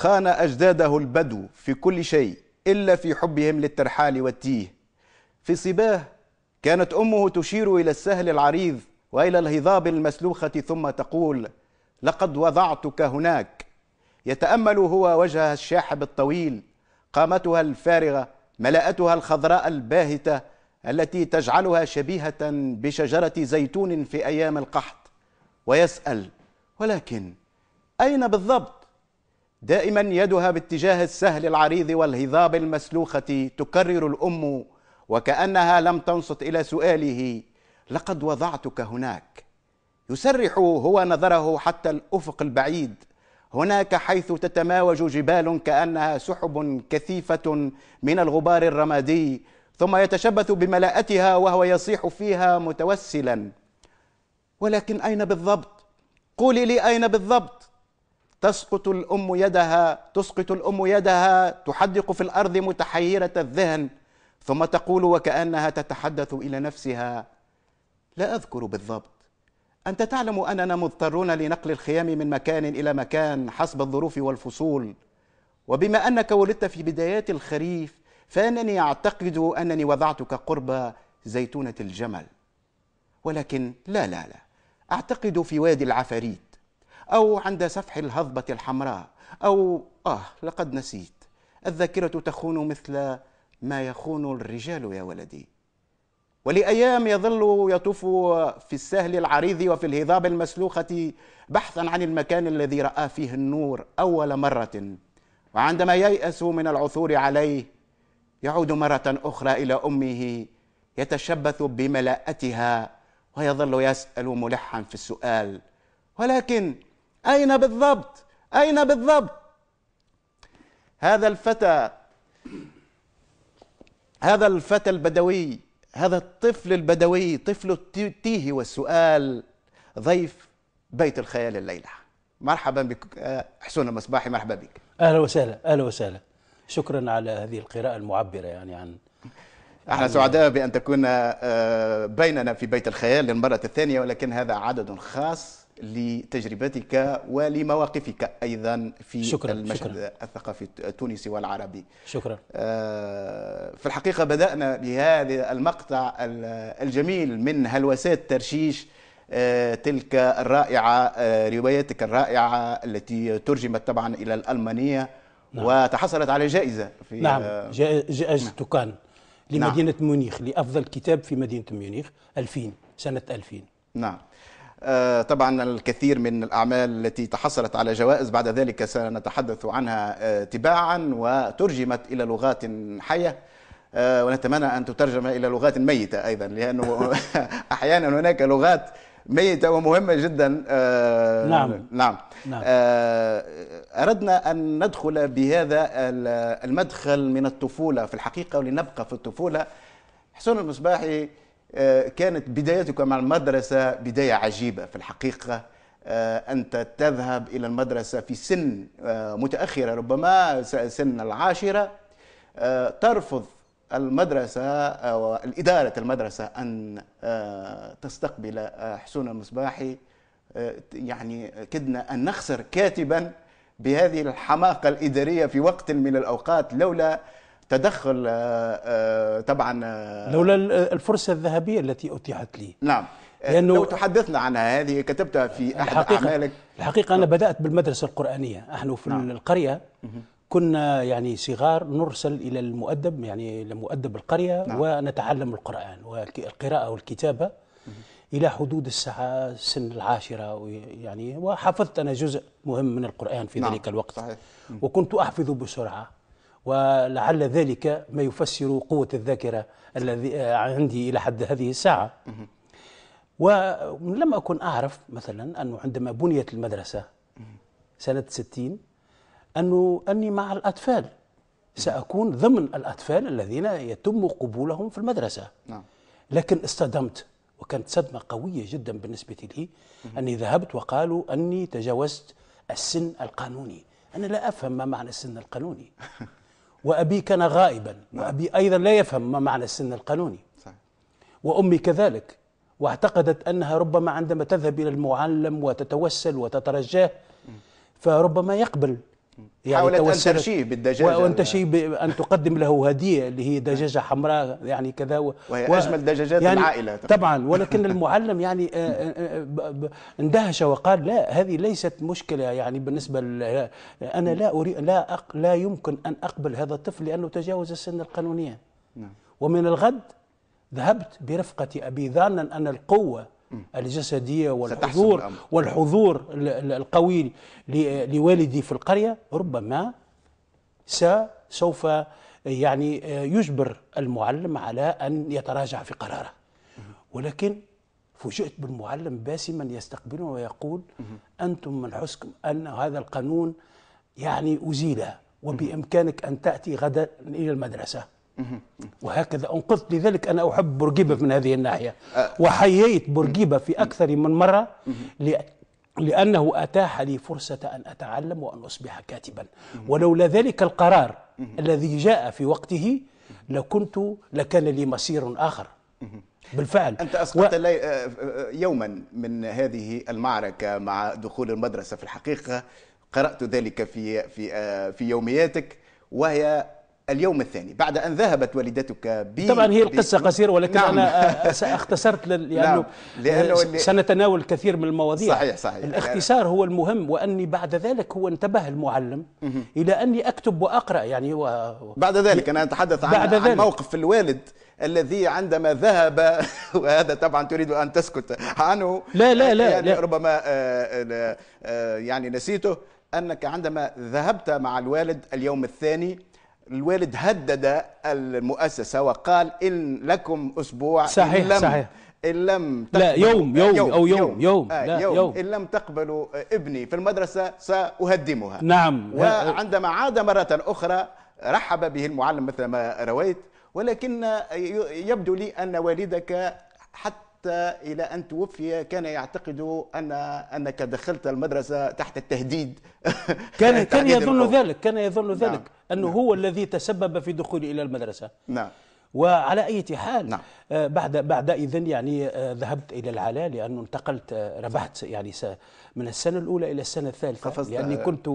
خان أجداده البدو في كل شيء إلا في حبهم للترحال والتيه في صباه كانت أمه تشير إلى السهل العريض وإلى الهضاب المسلوخة ثم تقول لقد وضعتك هناك يتأمل هو وجهها الشاحب الطويل قامتها الفارغة ملاءتها الخضراء الباهتة التي تجعلها شبيهة بشجرة زيتون في أيام القحط ويسأل ولكن أين بالضبط دائما يدها باتجاه السهل العريض والهضاب المسلوخة تكرر الأم وكأنها لم تنصت إلى سؤاله لقد وضعتك هناك يسرح هو نظره حتى الأفق البعيد هناك حيث تتماوج جبال كأنها سحب كثيفة من الغبار الرمادي ثم يتشبث بملاءتها وهو يصيح فيها متوسلا ولكن أين بالضبط؟ قولي لي أين بالضبط؟ تسقط الأم يدها تسقط الأم يدها تحدق في الأرض متحيرة الذهن ثم تقول وكأنها تتحدث إلى نفسها لا أذكر بالضبط أنت تعلم أننا مضطرون لنقل الخيام من مكان إلى مكان حسب الظروف والفصول وبما أنك ولدت في بدايات الخريف فأنني أعتقد أنني وضعتك قرب زيتونة الجمل ولكن لا لا لا أعتقد في وادي العفاريت أو عند سفح الهضبة الحمراء أو آه لقد نسيت الذاكرة تخون مثل ما يخون الرجال يا ولدي ولأيام يظل يطوف في السهل العريض وفي الهضاب المسلوخة بحثا عن المكان الذي رأى فيه النور أول مرة وعندما ييأس من العثور عليه يعود مرة أخرى إلى أمه يتشبث بملاءتها ويظل يسأل ملحا في السؤال ولكن أين بالضبط أين بالضبط هذا الفتى هذا الفتى البدوي هذا الطفل البدوي طفل التيه والسؤال ضيف بيت الخيال الليلة مرحبا بك آه، حسون المصباحي مرحبا بك أهلا وسهلا أهلا وسهلا شكرا على هذه القراءة المعبرة يعني عن احنا سعداء بان تكون آه، بيننا في بيت الخيال للمره الثانيه ولكن هذا عدد خاص لتجربتك ولمواقفك ايضا في شكرا المشهد شكرا الثقافي التونسي والعربي شكرا آه، في الحقيقه بدانا بهذا المقطع الجميل من هلوسات ترشيش آه، تلك الرائعه آه، روايتك الرائعه التي ترجمت طبعا الى الالمانيه نعم. وتحصلت على جائزه في نعم جائزه نعم. توكان لمدينه نعم. مونيخ لافضل كتاب في مدينه مونيخ 2000 سنه 2000 نعم آه، طبعا الكثير من الأعمال التي تحصلت على جوائز بعد ذلك سنتحدث عنها آه، تباعا وترجمت إلى لغات حية آه، ونتمنى أن تترجم إلى لغات ميتة أيضا لأنه أحيانا هناك لغات ميتة ومهمة جدا نعم نعم, نعم. أردنا أن ندخل بهذا المدخل من الطفولة في الحقيقة ولنبقى في الطفولة حسون المصباحي آه، كانت بدايتك مع المدرسة بداية عجيبة في الحقيقة آه، أنت تذهب إلى المدرسة في سن آه، متأخرة ربما سن العاشرة ترفض المدرسة أو المدرسة أن تستقبل حسون المصباحي يعني كدنا أن نخسر كاتبا بهذه الحماقة الإدارية في وقت من الأوقات لولا تدخل آه، آه، طبعا آه، لولا الفرصه الذهبيه التي اتيحت لي نعم لأنه لو تحدثنا عنها هذه كتبتها في أحد الحقيقة أعمالك الحقيقة أنا بدأت بالمدرسة القرآنية نحن في نعم. القرية كنا يعني صغار نرسل إلى المؤدب يعني لمؤدب القرية نعم. ونتعلم القرآن والقراءة والكتابة إلى حدود الساعة سن العاشرة يعني وحفظت أنا جزء مهم من القرآن في نعم. ذلك الوقت صحيح. وكنت أحفظ بسرعة ولعل ذلك ما يفسر قوة الذاكرة الذي آه، عندي إلى حد هذه الساعة ولم أكن أعرف مثلا أنه عندما بنيت المدرسة سنة 60 أنه أني مع الأطفال سأكون ضمن الأطفال الذين يتم قبولهم في المدرسة نعم. لكن اصطدمت وكانت صدمة قوية جدا بالنسبة لي أني ذهبت وقالوا أني تجاوزت السن القانوني أنا لا أفهم ما معنى السن القانوني وأبي كان غائبا نعم. وأبي أيضا لا يفهم ما معنى السن القانوني وأمي كذلك واعتقدت أنها ربما عندما تذهب إلى المعلم وتتوسل وتترجاه فربما يقبل يعني حاولت أن ترشيه بالدجاجة وأن تشي أن تقدم له هدية اللي هي دجاجة حمراء يعني كذا و... وهي و... أجمل دجاجات يعني العائلة طبعا ولكن المعلم يعني آه، آه، آه، اندهش وقال لا هذه ليست مشكلة يعني بالنسبة ل... أنا لا أريد لا أق... لا يمكن أن أقبل هذا الطفل لأنه تجاوز السن القانونية نعم. ومن الغد ذهبت برفقة أبي ظانا أن القوة الجسدية والحضور والحضور القوي لوالدي في القرية ربما سوف يعني يجبر المعلم على أن يتراجع في قراره ولكن فوجئت بالمعلم باسما يستقبله ويقول أنتم من حسكم أن هذا القانون يعني أزيله وبإمكانك أن تأتي غدا إلى المدرسة وهكذا أنقذت لذلك أنا أحب بورقيبة من هذه الناحية أه. وحييت بورقيبة في أكثر من مرة لأنه أتاح لي فرصة أن أتعلم وأن أصبح كاتبا ولولا ذلك القرار الذي جاء في وقته لكنت لكان لي مصير آخر بالفعل أنت أسقطت و... آه، آه، يوما من هذه المعركة مع دخول المدرسة في الحقيقة قرأت ذلك في في في يومياتك وهي اليوم الثاني بعد أن ذهبت والدتك بي طبعا هي القصة قصيرة ولكن نعم. أنا اختصرت لأنه, نعم. لأنه سنتناول كثير من المواضيع صحيح صحيح الاختصار هو المهم وأني بعد ذلك هو انتبه المعلم إلى أني أكتب وأقرأ يعني و... بعد ذلك أنا أتحدث عن, بعد ذلك. عن موقف الوالد الذي عندما ذهب وهذا طبعا تريد ان تسكت عنه لا لا لا, يعني لا. ربما آه، آه، آه، يعني نسيته انك عندما ذهبت مع الوالد اليوم الثاني الوالد هدد المؤسسه وقال ان لكم اسبوع صحيح إن لم صحيح ان لم لا يوم آه، يوم, يوم او يوم يوم, يوم, آه لا يوم, يوم ان لم تقبلوا ابني في المدرسه ساهدمها نعم وعندما عاد مره اخرى رحب به المعلم مثل ما رويت ولكن يبدو لي ان والدك حتى حتى الى ان توفي كان يعتقد ان انك دخلت المدرسه تحت التهديد كان كان يظن القوة. ذلك كان يظن نعم. ذلك نعم. انه نعم. هو الذي تسبب في دخولي الى المدرسه نعم وعلى أي حال نعم. آه، بعد بعد إذن يعني آه، ذهبت إلى العلا لأنه انتقلت آه، ربحت يعني من السنة الأولى إلى السنة الثالثة لأني آه. كنت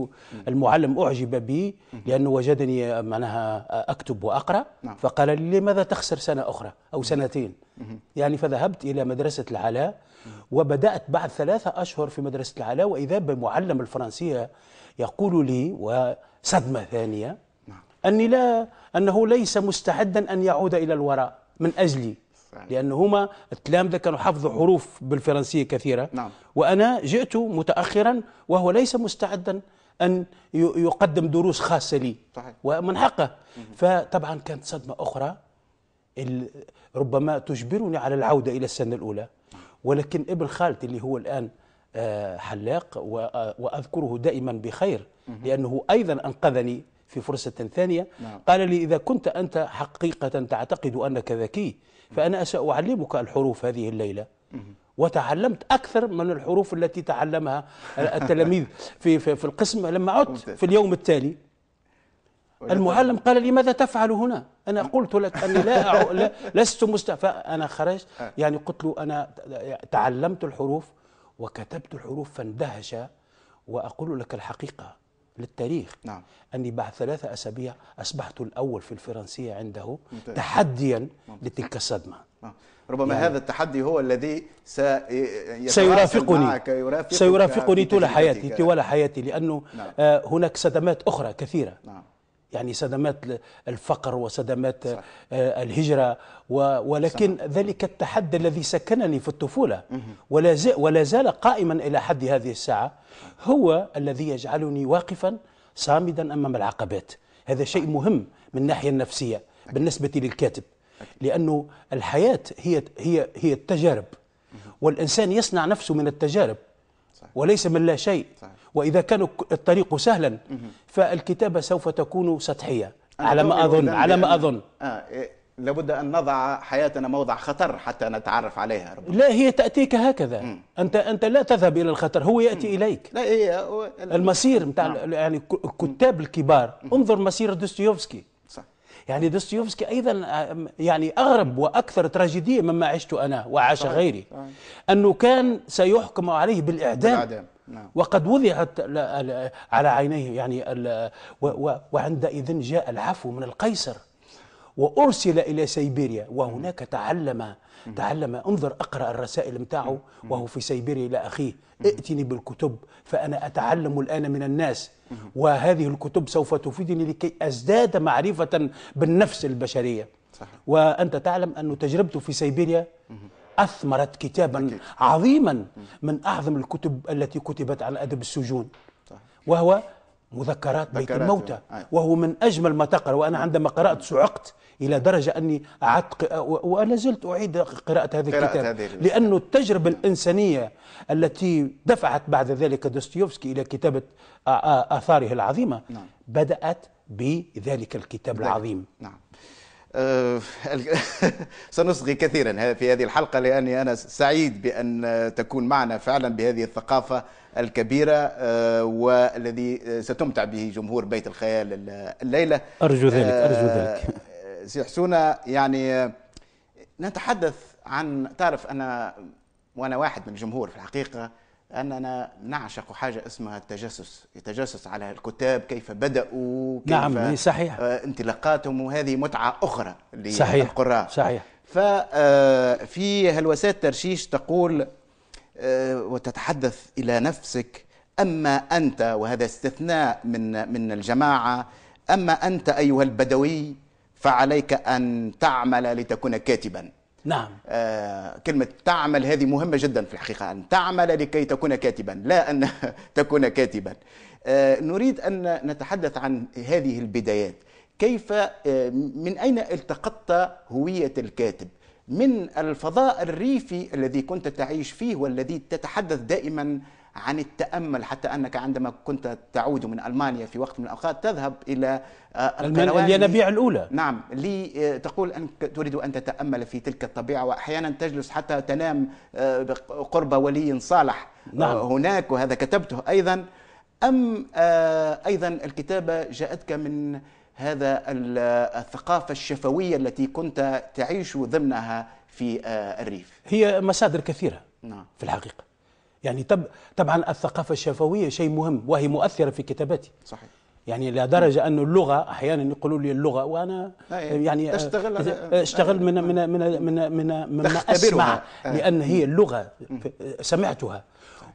المعلم أعجب بي لأنه وجدني معناها أكتب وأقرأ نعم. فقال لي لماذا تخسر سنة أخرى أو سنتين يعني فذهبت إلى مدرسة العلاء وبدأت بعد ثلاثة أشهر في مدرسة العلاء وإذا بمعلم الفرنسية يقول لي وصدمة ثانية نعم. أني لا أنه ليس مستعدا أن يعود إلى الوراء من أجلي صحيح. لأن هما التلام ده كانوا حفظوا حروف بالفرنسية كثيرة نعم. وأنا جئت متأخرا وهو ليس مستعدا أن يقدم دروس خاصة لي صحيح. ومن حقه فطبعا كانت صدمة أخرى ربما تجبرني على العودة إلى السنة الأولى ولكن ابن خالتي اللي هو الآن آه، حلاق آه، وأذكره دائما بخير لأنه أيضا أنقذني في فرصة ثانية نعم. قال لي إذا كنت أنت حقيقة تعتقد أنك ذكي فأنا سأعلمك الحروف هذه الليلة وتعلمت أكثر من الحروف التي تعلمها التلاميذ في, في, في القسم لما عدت في اليوم التالي المعلم قال لي ماذا تفعل هنا أنا قلت لك أني لا, لا لست مستفى أنا خرجت آه. يعني قلت له أنا تعلمت الحروف وكتبت الحروف فاندهش وأقول لك الحقيقة للتاريخ نعم. أني بعد ثلاثة أسابيع أصبحت الأول في الفرنسية عنده ممتاز. تحديا نعم. لتلك الصدمة نعم. ربما يعني هذا التحدي هو الذي سيرافقني سيرافقني طول حياتي طول حياتي لأنه نعم. آه، هناك صدمات أخرى كثيرة نعم. يعني صدمات الفقر وصدمات صح. آه، الهجرة ولكن صح. ذلك التحدي الذي سكنني في الطفولة ولا زال قائما إلى حد هذه الساعة هو الذي يجعلني واقفا صامدا أمام العقبات هذا شيء مهم من الناحية النفسية بالنسبة للكاتب لأنه الحياة هي هي هي التجارب والإنسان يصنع نفسه من التجارب وليس من لا شيء وإذا كان الطريق سهلا فالكتابة سوف تكون سطحية على ما أظن على ما أظن آه، إيه، لابد أن نضع حياتنا موضع خطر حتى نتعرف عليها ربما. لا هي تأتيك هكذا م. أنت أنت لا تذهب إلى الخطر هو يأتي م. إليك لا هي إيه، هو المسير نعم. يعني الكتاب الكبار م. انظر مسير دوستويفسكي صح. يعني دوستويفسكي أيضا آه، يعني أغرب وأكثر تراجيدية مما عشت أنا وعاش صحيح. غيري صحيح. أنه كان سيحكم عليه بالإعدام, بالإعدام. نعم. وقد وضعت على عينيه يعني وعندئذ جاء العفو من القيصر وارسل الى سيبيريا وهناك تعلم تعلم انظر اقرا الرسائل متاعه وهو في سيبيريا الى اخيه ائتني بالكتب فانا اتعلم الان من الناس وهذه الكتب سوف تفيدني لكي ازداد معرفه بالنفس البشريه صحيح. وانت تعلم ان تجربته في سيبيريا أثمرت كتابا عظيما من أعظم الكتب التي كتبت عن أدب السجون وهو مذكرات بيت الموتى آه. آه. وهو من أجمل ما تقرأ وأنا عندما قرأت صعقت إلى درجة أني أعدت ولا زلت أعيد قراءة هذا الكتاب لأنه التجربة الإنسانية التي دفعت بعد ذلك دوستويفسكي إلى كتابة آثاره العظيمة نعم. بدأت بذلك الكتاب العظيم نعم. آه، سنصغي كثيرا في هذه الحلقة لأني أنا سعيد بأن تكون معنا فعلا بهذه الثقافة الكبيرة آه، والذي ستمتع به جمهور بيت الخيال الليلة أرجو ذلك آه، أرجو ذلك سي حسونة يعني نتحدث عن تعرف أنا وأنا واحد من الجمهور في الحقيقة اننا نعشق حاجه اسمها التجسس، يتجسس على الكتاب كيف بداوا كيف نعم إيه، صحيح آه، انطلاقاتهم وهذه متعه اخرى للقراء صحيح ففي آه، هلوسات ترشيش تقول آه، وتتحدث الى نفسك اما انت وهذا استثناء من من الجماعه اما انت ايها البدوي فعليك ان تعمل لتكون كاتبا نعم آه كلمة تعمل هذه مهمة جدا في الحقيقة أن تعمل لكي تكون كاتبا لا أن تكون كاتبا آه نريد أن نتحدث عن هذه البدايات كيف آه، من أين التقطت هوية الكاتب من الفضاء الريفي الذي كنت تعيش فيه والذي تتحدث دائما عن التامل حتى انك عندما كنت تعود من المانيا في وقت من الاوقات تذهب الى آه، الينابيع الاولى نعم لتقول آه، انك تريد ان تتامل في تلك الطبيعه واحيانا تجلس حتى تنام آه، قرب ولي صالح نعم. هناك وهذا كتبته ايضا ام ايضا الكتابه جاءتك من هذا الثقافه الشفويه التي كنت تعيش ضمنها في الريف هي مصادر كثيره نعم. في الحقيقه يعني طب طبعا الثقافة الشفوية شيء مهم وهي مؤثرة في كتاباتي صحيح يعني لدرجه أن اللغه احيانا يقولوا لي اللغه وانا يعني أشتغل, آه، اشتغل من من من من من مما اسمع آه. لان هي اللغه سمعتها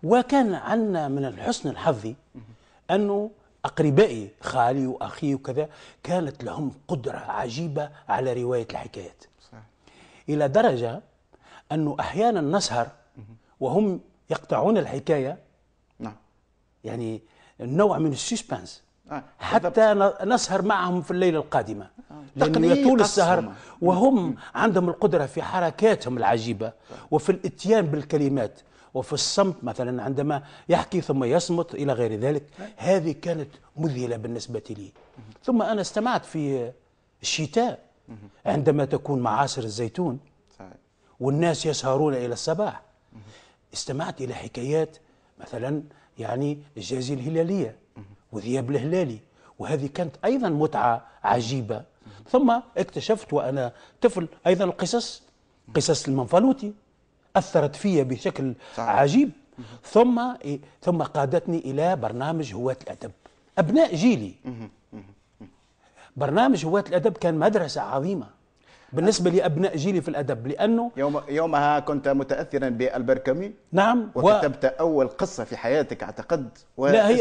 وكان عندنا من حسن الحظ انه اقربائي خالي واخي وكذا كانت لهم قدره عجيبه على روايه الحكايات الى درجه انه احيانا نسهر وهم يقطعون الحكاية نعم يعني نوع من السسبانس آه، حتى نسهر معهم في الليلة القادمة آه. لأنه يطول السهر وهم عندهم القدرة في حركاتهم العجيبة طيب. وفي الاتيان بالكلمات وفي الصمت مثلا عندما يحكي ثم يصمت إلى غير ذلك طيب. هذه كانت مذهلة بالنسبة لي ثم أنا استمعت في الشتاء عندما تكون معاصر الزيتون والناس يسهرون إلى الصباح استمعت إلى حكايات مثلا يعني الجازي الهلالية وذياب الهلالي وهذه كانت أيضا متعة عجيبة ثم اكتشفت وأنا طفل أيضا القصص قصص المنفلوطي أثرت فيا بشكل صحيح. عجيب ثم إيه، ثم قادتني إلى برنامج هواة الأدب أبناء جيلي برنامج هواة الأدب كان مدرسة عظيمة بالنسبة لأبناء جيلي في الأدب لأنه يوم يومها كنت متأثرا بالبركمي نعم وكتبت و... أول قصة في حياتك أعتقد لا هي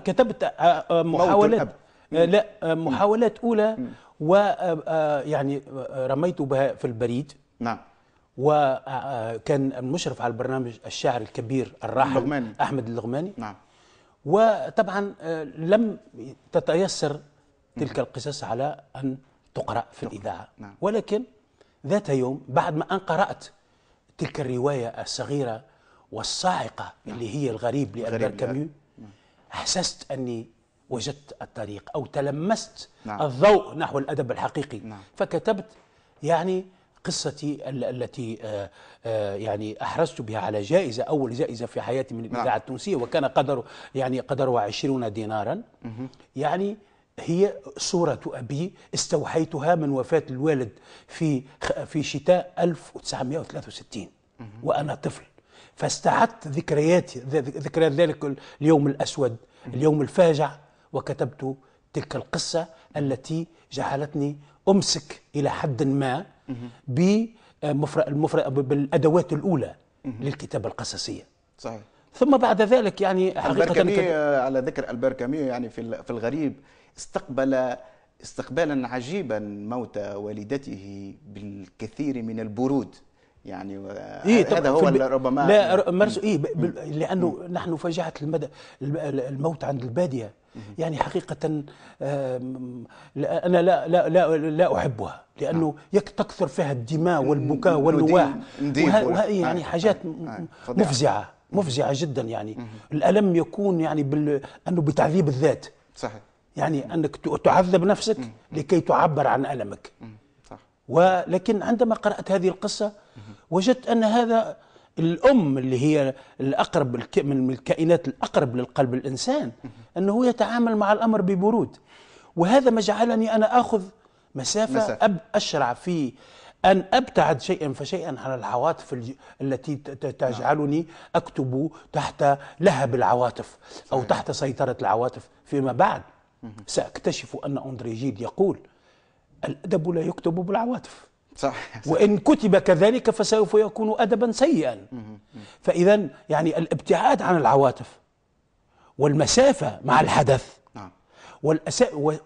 كتبت آه، آه، محاولات آه، لا محاولات أولى ويعني رميت بها في البريد نعم وكان المشرف على البرنامج الشاعر الكبير الراحل اللغماني. أحمد اللغماني نعم وطبعا لم تتيسر تلك القصص على أن تقرأ في الإذاعة نعم. ولكن ذات يوم بعد ما أن قرأت تلك الرواية الصغيرة والصاعقة نعم. اللي هي الغريب لألبير كاميو نعم. أحسست أني وجدت الطريق أو تلمست نعم. الضوء نحو الأدب الحقيقي نعم. فكتبت يعني قصتي التي آه، آه، يعني احرزت بها على جائزه اول جائزه في حياتي من الاذاعه نعم. التونسيه وكان قدر يعني قدرها 20 دينارا يعني هي صورة أبي استوحيتها من وفاة الوالد في في شتاء 1963 وأنا طفل فاستعدت ذكرياتي ذكريات ذلك اليوم الأسود اليوم الفاجع وكتبت تلك القصة التي جعلتني أمسك إلى حد ما آه، بالأدوات الأولى للكتابة القصصية صحيح ثم بعد ذلك يعني حقيقة على ذكر البير كاميو يعني في الغريب استقبل استقبالا عجيبا موت والدته بالكثير من البرود يعني إيه هذا هو ربما لا مرسو ايه لانه مم. نحن فجعه المدى الموت عند الباديه يعني حقيقة أنا لا لا لا لا أحبها لأنه نعم. تكثر فيها الدماء والبكاء والنواح وهذه يعني آه، حاجات آه، آه، مفزعة مفزعة جدا يعني الألم يكون يعني بال أنه بتعذيب الذات صحيح يعني انك تعذب نفسك لكي تعبر عن المك ولكن عندما قرات هذه القصه وجدت ان هذا الام اللي هي الاقرب من الكائنات الاقرب للقلب الانسان انه يتعامل مع الامر ببرود وهذا ما جعلني انا اخذ مسافه, مسافة. أب اشرع في أن أبتعد شيئا فشيئا عن العواطف التي تجعلني أكتب تحت لهب العواطف أو تحت سيطرة العواطف فيما بعد سأكتشف أن أندري جيد يقول الأدب لا يكتب بالعواطف صح وإن كتب كذلك فسوف يكون أدبا سيئا فإذا يعني الابتعاد عن العواطف والمسافة مع الحدث نعم.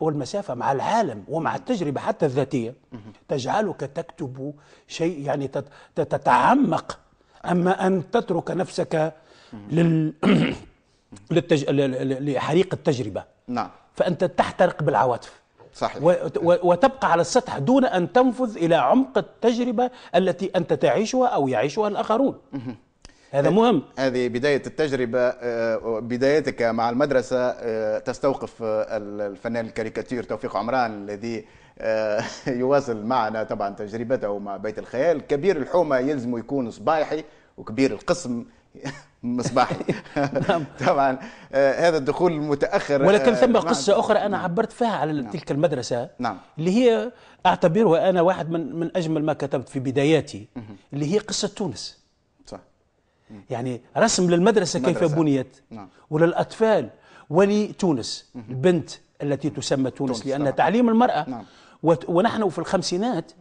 والمسافة مع العالم ومع التجربة حتى الذاتية تجعلك تكتب شيء يعني تتعمق أما أن تترك نفسك لل... للتج... لحريق التجربة نعم فأنت تحترق بالعواطف صحيح. وتبقى على السطح دون أن تنفذ إلى عمق التجربة التي أنت تعيشها أو يعيشها الآخرون هذا مهم هذه بداية التجربة آه، بدايتك مع المدرسة آه، تستوقف آه، الفنان الكاريكاتير توفيق عمران الذي يواصل معنا طبعا تجربته مع بيت الخيال كبير الحومة يلزم يكون صبايحي وكبير القسم مصباحي نعم. طبعا آه، هذا الدخول المتاخر ولكن آه، ثم قصه اخرى انا نعم. عبرت فيها على نعم. تلك المدرسه نعم. اللي هي اعتبرها انا واحد من من اجمل ما كتبت في بداياتي اللي هي قصه تونس صح يعني رسم للمدرسه مدرسة. كيف بنيت نعم. وللاطفال ولتونس البنت التي تسمى تونس, تونس لان تعليم المراه نعم. ونحن في الخمسينات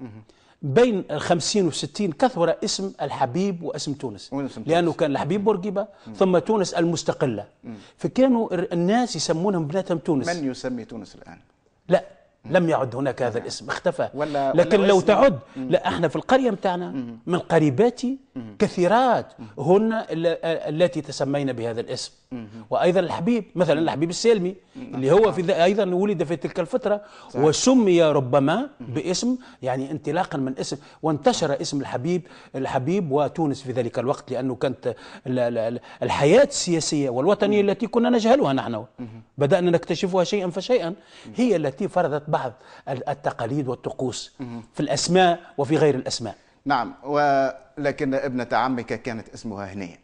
بين ال 50 و 60 كثر اسم الحبيب واسم تونس لانه كان الحبيب بورقيبه ثم تونس المستقله فكانوا الناس يسمونهم بناتهم تونس من يسمي تونس الان؟ لا لم يعد هناك هذا الاسم اختفى ولا لكن ولا لو تعد لا احنا في القريه بتاعنا من قريباتي كثيرات هن التي تسمينا بهذا الاسم وايضا الحبيب مثلا الحبيب السلمي اللي هو في نعم. ايضا ولد في تلك الفتره وسمي ربما باسم يعني انطلاقا من اسم وانتشر اسم الحبيب الحبيب وتونس في ذلك الوقت لانه كانت الحياه السياسيه والوطنيه التي كنا نجهلها نحن بدانا نكتشفها شيئا فشيئا هي التي فرضت بعض التقاليد والطقوس في الاسماء وفي غير الاسماء نعم و لكن ابنة عمك كانت اسمها هنية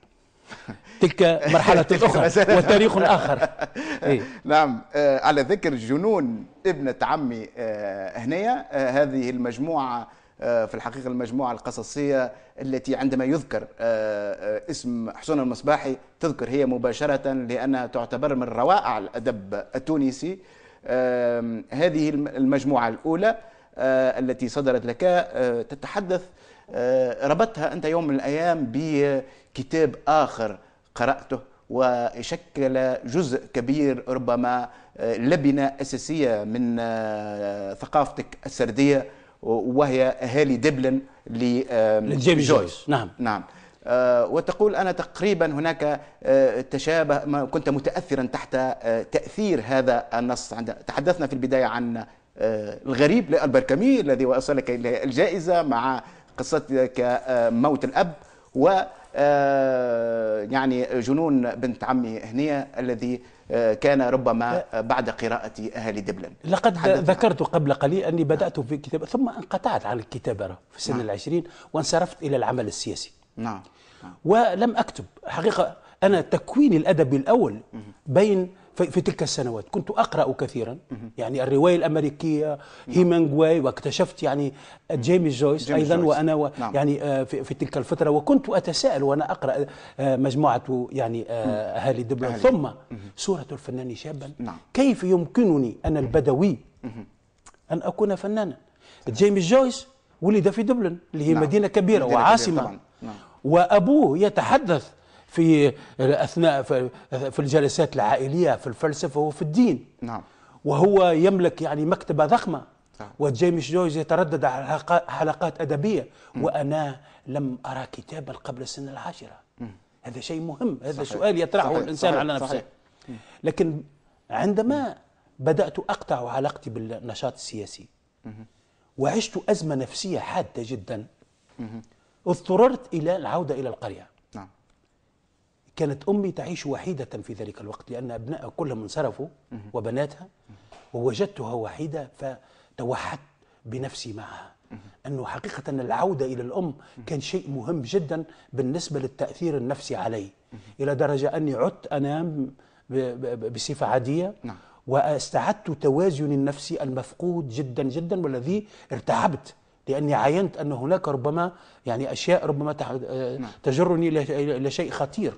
تلك مرحلة أخرى وتاريخ آخر إيه؟ نعم آه، على ذكر جنون ابنة عمي آه، هنية آه، هذه المجموعة في الحقيقة المجموعة القصصية التي عندما يذكر اسم حسون المصباحي تذكر هي مباشرة لأنها تعتبر من روائع الأدب التونسي هذه المجموعة الأولى التي صدرت لك تتحدث آه، ربطتها انت يوم من الايام بكتاب اخر قراته وشكل جزء كبير ربما آه، لبنه اساسيه من آه، ثقافتك السرديه وهي اهالي دبلن لجيم جويس نعم نعم وتقول أنا تقريبا هناك تشابه ما كنت متأثرا تحت تأثير هذا النص تحدثنا في البداية عن الغريب لألبر كامي الذي وصلك إلى الجائزة مع قصة موت الأب و آه، يعني جنون بنت عمي هنية الذي آه، كان ربما بعد قراءة أهالي دبلن لقد ذكرت قبل قليل أني بدأت في كتابة ثم انقطعت عن الكتابة في سن نعم. العشرين وانصرفت إلى العمل السياسي نعم. نعم. ولم أكتب حقيقة أنا تكويني الأدبي الأول بين في تلك السنوات كنت أقرأ كثيرا يعني الرواية الأمريكية هيمنغواي نعم. واكتشفت يعني جيمي جويس أيضا وأنا و نعم. يعني آه، في تلك الفترة وكنت أتساءل وأنا أقرأ آه، مجموعة يعني آه، أهالي دبلن ثم سورة الفنان شابا نعم. كيف يمكنني أنا البدوي أن أكون فنانا جيمي جويس ولد في دبلن اللي هي نعم. مدينة كبيرة مدينة وعاصمة كبيرة نعم. وأبوه يتحدث في اثناء في الجلسات العائليه في الفلسفه وفي الدين نعم وهو يملك يعني مكتبه ضخمه نعم. وجيمس جويز يتردد على حلقات ادبيه وانا لم ارى كتابا قبل سن العاشره هذا شيء مهم هذا صحيح. سؤال يطرحه الانسان على نفسه صحيح. لكن عندما بدات اقطع علاقتي بالنشاط السياسي وعشت ازمه نفسيه حاده جدا اضطررت الى العوده الى القريه كانت أمي تعيش وحيدة في ذلك الوقت لأن أبنائها كلهم انصرفوا وبناتها ووجدتها وحيدة فتوحدت بنفسي معها أنه حقيقة العودة إلى الأم كان شيء مهم جدا بالنسبة للتأثير النفسي علي إلى درجة أني عدت أنام بصفة عادية نعم. واستعدت توازني النفسي المفقود جدا جدا والذي ارتعبت لأني عاينت أن هناك ربما يعني أشياء ربما آه، نعم. تجرني إلى شيء خطير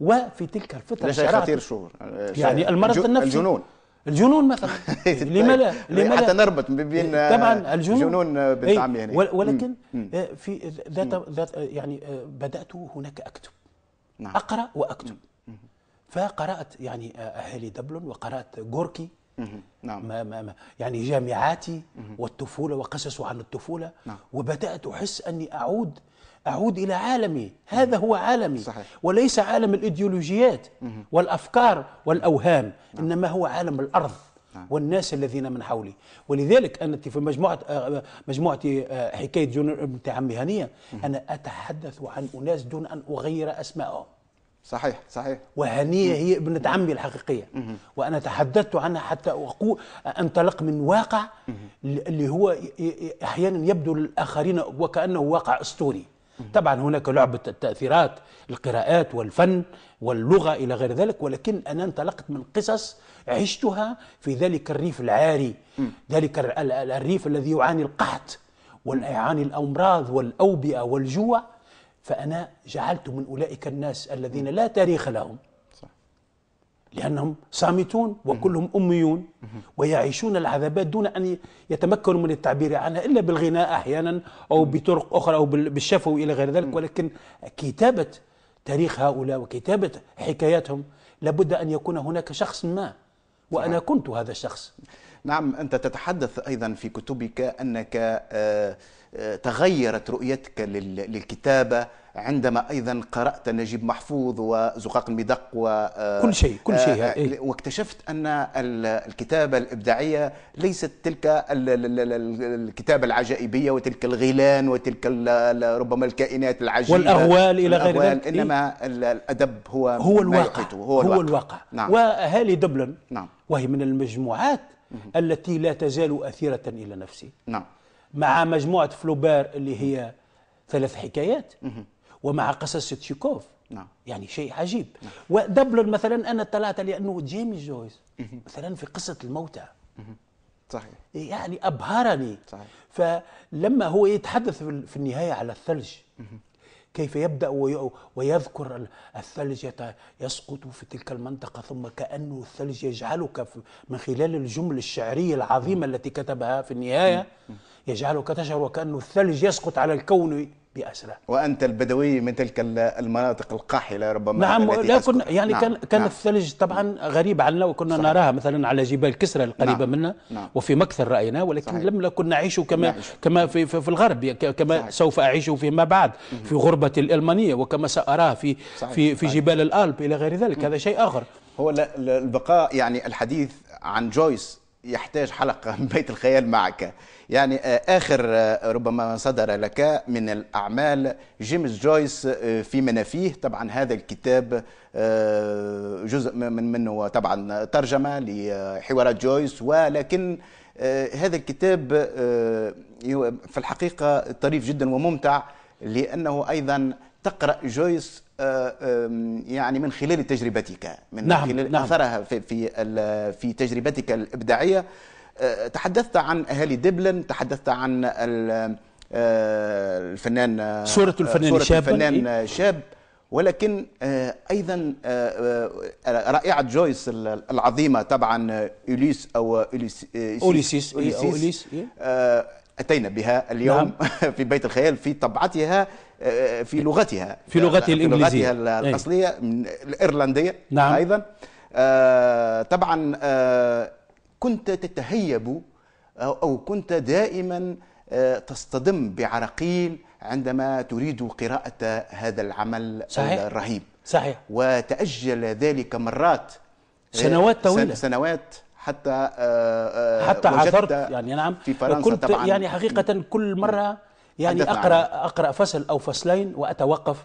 وفي تلك الفترة شيء خطير شو آه، يعني المرض النفسي الجنون الجنون مثلا لما لا لما حتى نربط بين آه، طبعا الجنون جنون إيه، بنت عمي يعني. ولكن في ذات ذات يعني بدات هناك اكتب نعم. اقرا واكتب فقرات يعني اهالي دبلن وقرات جوركي نعم. ما ما يعني جامعاتي والطفولة وقصص عن الطفولة نعم. وبدأت أحس أني أعود أعود إلى عالمي هذا هو عالمي صحيح. وليس عالم الإيديولوجيات والأفكار والأوهام نعم. إنما هو عالم الأرض نعم. والناس الذين من حولي ولذلك أنا في مجموعة آه، مجموعتي آه، حكاية جون ابن عمي هنية أنا أتحدث عن أناس دون أن أغير أسمائهم صحيح صحيح وهنيه هي ابنه عمي الحقيقيه وانا تحدثت عنها حتى أقول انطلق من واقع اللي هو احيانا يبدو للاخرين وكانه واقع اسطوري طبعا هناك لعبه التاثيرات القراءات والفن واللغه الى غير ذلك ولكن انا انطلقت من قصص عشتها في ذلك الريف العاري ذلك الريف الذي يعاني القحط ويعاني الامراض والاوبئه والجوع فأنا جعلت من أولئك الناس الذين لا تاريخ لهم لأنهم صامتون وكلهم أميون ويعيشون العذابات دون أن يتمكنوا من التعبير عنها إلا بالغناء أحيانا أو بطرق أخرى أو بالشفو إلى غير ذلك ولكن كتابة تاريخ هؤلاء وكتابة حكاياتهم لابد أن يكون هناك شخص ما وأنا كنت هذا الشخص نعم أنت تتحدث أيضا في كتبك أنك آه، آه، تغيرت رؤيتك للكتابة عندما أيضا قرأت نجيب محفوظ وزقاق المدق و آه، كل شيء كل شيء إيه. واكتشفت أن الكتابة الإبداعية ليست تلك الكتابة العجائبية وتلك الغيلان وتلك ربما الكائنات العجيبة والأهوال إلى غير ذلك إيه. إنما الأدب هو هو الواقع هو الواقع, هو الواقع. نعم. وهالي دبلن نعم. وهي من المجموعات التي لا تزال أثيرة إلى نفسي نعم مع مجموعة فلوبير اللي هي ثلاث حكايات ومع قصص تشيكوف نعم يعني شيء عجيب نعم. ودبلن مثلا انا اطلعت لأنه جيمي جويس مثلا في قصه الموتى صحيح يعني ابهرني صحيح فلما هو يتحدث في النهايه على الثلج كيف يبدأ ويذكر الثلج يسقط في تلك المنطقة ثم كأنه الثلج يجعلك من خلال الجمله الشعرية العظيمة التي كتبها في النهاية يجعلك تشعر وكأنه الثلج يسقط على الكون بأسره وأنت البدوي من تلك المناطق القاحلة ربما نعم لا كنا يعني نعم كان كان نعم الثلج طبعا غريب عنا وكنا صحيح نراها مثلا على جبال كسرى القريبة نعم منا نعم وفي مكثر رأينا ولكن صحيح لم نكن نعيش كما نعيش كما في, في, في الغرب كما صحيح سوف أعيش فيما بعد في غربة الألمانية وكما سأراه في صحيح في في جبال الألب إلى غير ذلك هذا شيء آخر هو البقاء يعني الحديث عن جويس يحتاج حلقة من بيت الخيال معك يعني آه، آخر آه، ربما صدر لك من الأعمال جيمس جويس آه، في منافيه طبعا هذا الكتاب جزء من منه طبعا ترجمة لحوارات جويس ولكن هذا الكتاب في الحقيقة طريف جدا وممتع لأنه أيضا تقرأ جويس آه، يعني من خلال تجربتك من نعم خلال نعم اثرها في في في تجربتك الابداعيه آه، تحدثت عن اهالي دبلن تحدثت عن آه، الفنان صورة الفنان صورة إيه. الفنان شاب ولكن ايضا رائعه جويس العظيمه طبعا اليس او اوليسيس إيه، اوليسيس إيه. اتينا بها اليوم نعم. في بيت الخيال في طبعتها في لغتها في لغتها الإنجليزية في إيه. لغتها الأصلية من الإيرلندية نعم. أيضا آه، طبعا آه، كنت تتهيب أو كنت دائما آه، تصطدم بعراقيل عندما تريد قراءة هذا العمل صحيح. الرهيب صحيح وتأجل ذلك مرات سنوات طويلة سنوات حتى حتى عثرت يعني نعم في فرنسا طبعا يعني حقيقة كل مرة يعني اقرا عنه. اقرا فصل او فصلين واتوقف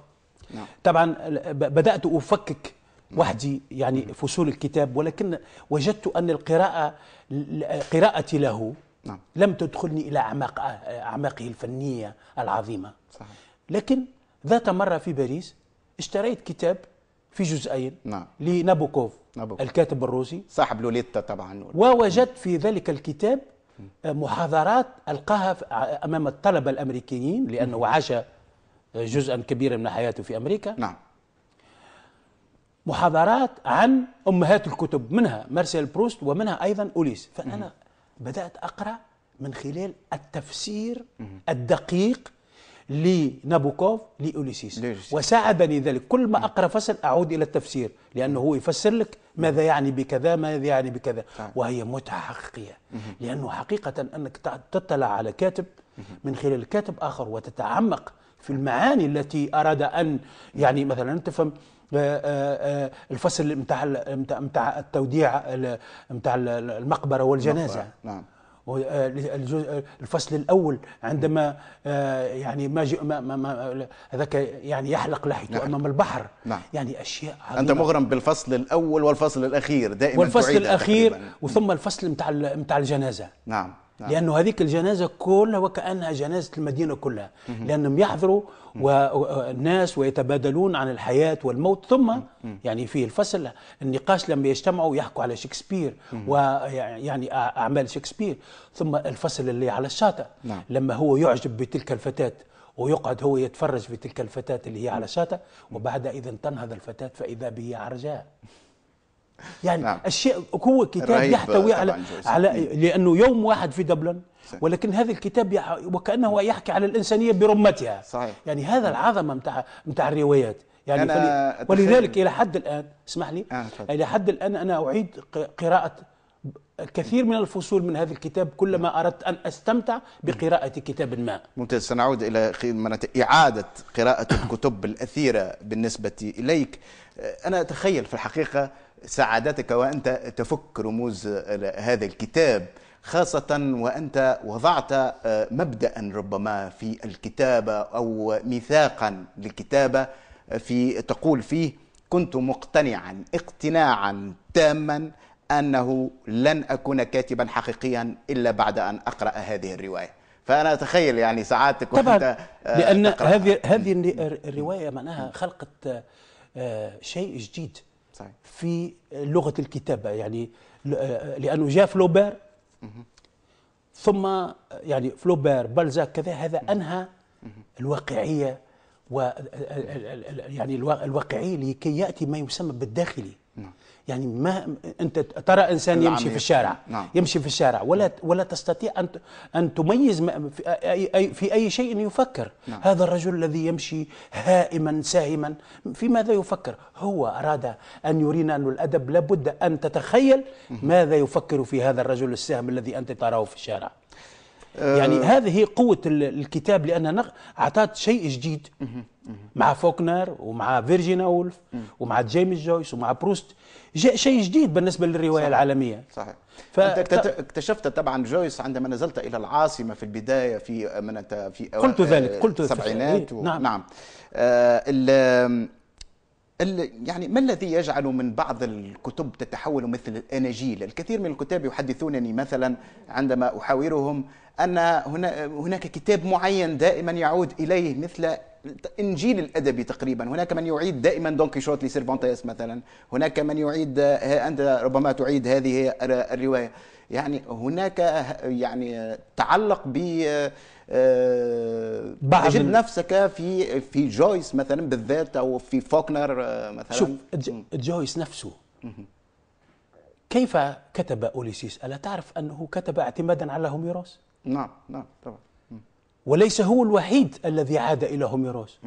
نعم. طبعا بدات افكك وحدي يعني نعم. فصول الكتاب ولكن وجدت ان القراءه قراءتي له نعم. لم تدخلني الى اعماق اعماقه الفنيه العظيمه صحيح. لكن ذات مره في باريس اشتريت كتاب في جزئين نعم. لنابوكوف نابوكوف. الكاتب الروسي صاحب لوليتا طبعا ووجدت في ذلك الكتاب محاضرات ألقاها أمام الطلبة الأمريكيين لأنه عاش جزءا كبيرا من حياته في أمريكا نعم محاضرات عن أمهات الكتب منها مارسيل بروست ومنها أيضا أوليس فأنا بدأت أقرأ من خلال التفسير الدقيق لنابوكوف لأوليسيس وساعدني ذلك كل ما أقرأ فصل أعود إلى التفسير لأنه هو يفسر لك ماذا يعني بكذا ماذا يعني بكذا نعم. وهي متعة حقيقية لأنه حقيقة أنك تطلع على كاتب من خلال كاتب آخر وتتعمق في المعاني التي أراد أن يعني مثلا تفهم آه، آه، آه، الفصل متاع التوديع متاع المقبره والجنازه نعم آه، الفصل الاول عندما آه، يعني ما, ما, ما, ما هذاك يعني يحلق لحيته نعم. امام البحر نعم. يعني اشياء عظيمة. انت مغرم بالفصل الاول والفصل الاخير دائما والفصل الاخير وثم الفصل نتاع نتاع الجنازه نعم نعم. لانه هذيك الجنازه كلها وكانها جنازه المدينه كلها مم. لانهم يحضروا والناس ويتبادلون عن الحياه والموت ثم مم. يعني في الفصل النقاش لما يجتمعوا يحكوا على شكسبير ويعني اعمال شكسبير ثم الفصل اللي على الشاطئ نعم. لما هو يعجب بتلك الفتاه ويقعد هو يتفرج في تلك الفتاة اللي هي على الشاطئ وبعد إذا تنهض الفتاة فإذا به عرجاء يعني نعم. الشيء هو كتاب يحتوي على على نعم. لانه يوم واحد في دبلن ولكن هذا الكتاب يح... وكانه يحكي على الانسانيه برمتها صحيح. يعني هذا نعم. العظمه نتاع نتاع الروايات يعني فلي... ولذلك الى حد الان اسمح لي آه الى حد الان انا اعيد قراءه كثير من الفصول من هذا الكتاب كلما نعم. أردت أن أستمتع بقراءة كتاب ما ممتاز سنعود إلى إعادة قراءة الكتب الأثيرة بالنسبة إليك أنا أتخيل في الحقيقة سعادتك وأنت تفك رموز هذا الكتاب خاصة وأنت وضعت آه، مبدأ ربما في الكتابة أو ميثاقا للكتابة آه، في تقول فيه كنت مقتنعا اقتناعا تاما أنه لن أكون كاتبا حقيقيا إلا بعد أن أقرأ هذه الرواية فأنا أتخيل يعني سعادتك طبعا وأنت آه، لأن هذه هذه الرواية معناها خلقت شيء جديد صحيح. في لغه الكتابه يعني لانه جاء فلوبير ثم يعني فلوبير بلزاك كذا هذا انهى الواقعيه و يعني الواقعيه لكي ياتي ما يسمى بالداخلي نعم. يعني ما انت ترى انسان يمشي في الشارع نعم. نعم. يمشي في الشارع ولا ولا تستطيع ان ان تميز في اي شيء يفكر نعم. هذا الرجل الذي يمشي هائما ساهما في ماذا يفكر هو اراد ان يرينا ان الادب لابد ان تتخيل ماذا يفكر في هذا الرجل الساهم الذي انت تراه في الشارع يعني آه هذه قوة الكتاب لأنها أعطت شيء جديد مع فوكنر ومع فيرجينا وولف ومع جيمس جويس ومع بروست جاء شيء جديد بالنسبة للرواية صحيح. العالمية صحيح ف... أنت اكتشفت طبعا جويس عندما نزلت إلى العاصمة في البداية في من في قلت ذلك قلت السبعينات و... نعم, نعم. آه يعني ما الذي يجعل من بعض الكتب تتحول مثل الاناجيل؟ الكثير من الكتاب يحدثونني مثلا عندما احاورهم ان هناك كتاب معين دائما يعود اليه مثل انجيل الادبي تقريبا هناك من يعيد دائما دون كيشوت لسيرفانتيس مثلا هناك من يعيد انت ربما تعيد هذه الروايه يعني هناك يعني تعلق ب آه، بعض تجد نفسك في في جويس مثلا بالذات او في فوكنر آه، مثلا شوف جويس نفسه كيف كتب اوليسيس؟ الا تعرف انه كتب اعتمادا على هوميروس؟ نعم نعم طبعا وليس هو الوحيد الذي عاد الى هوميروس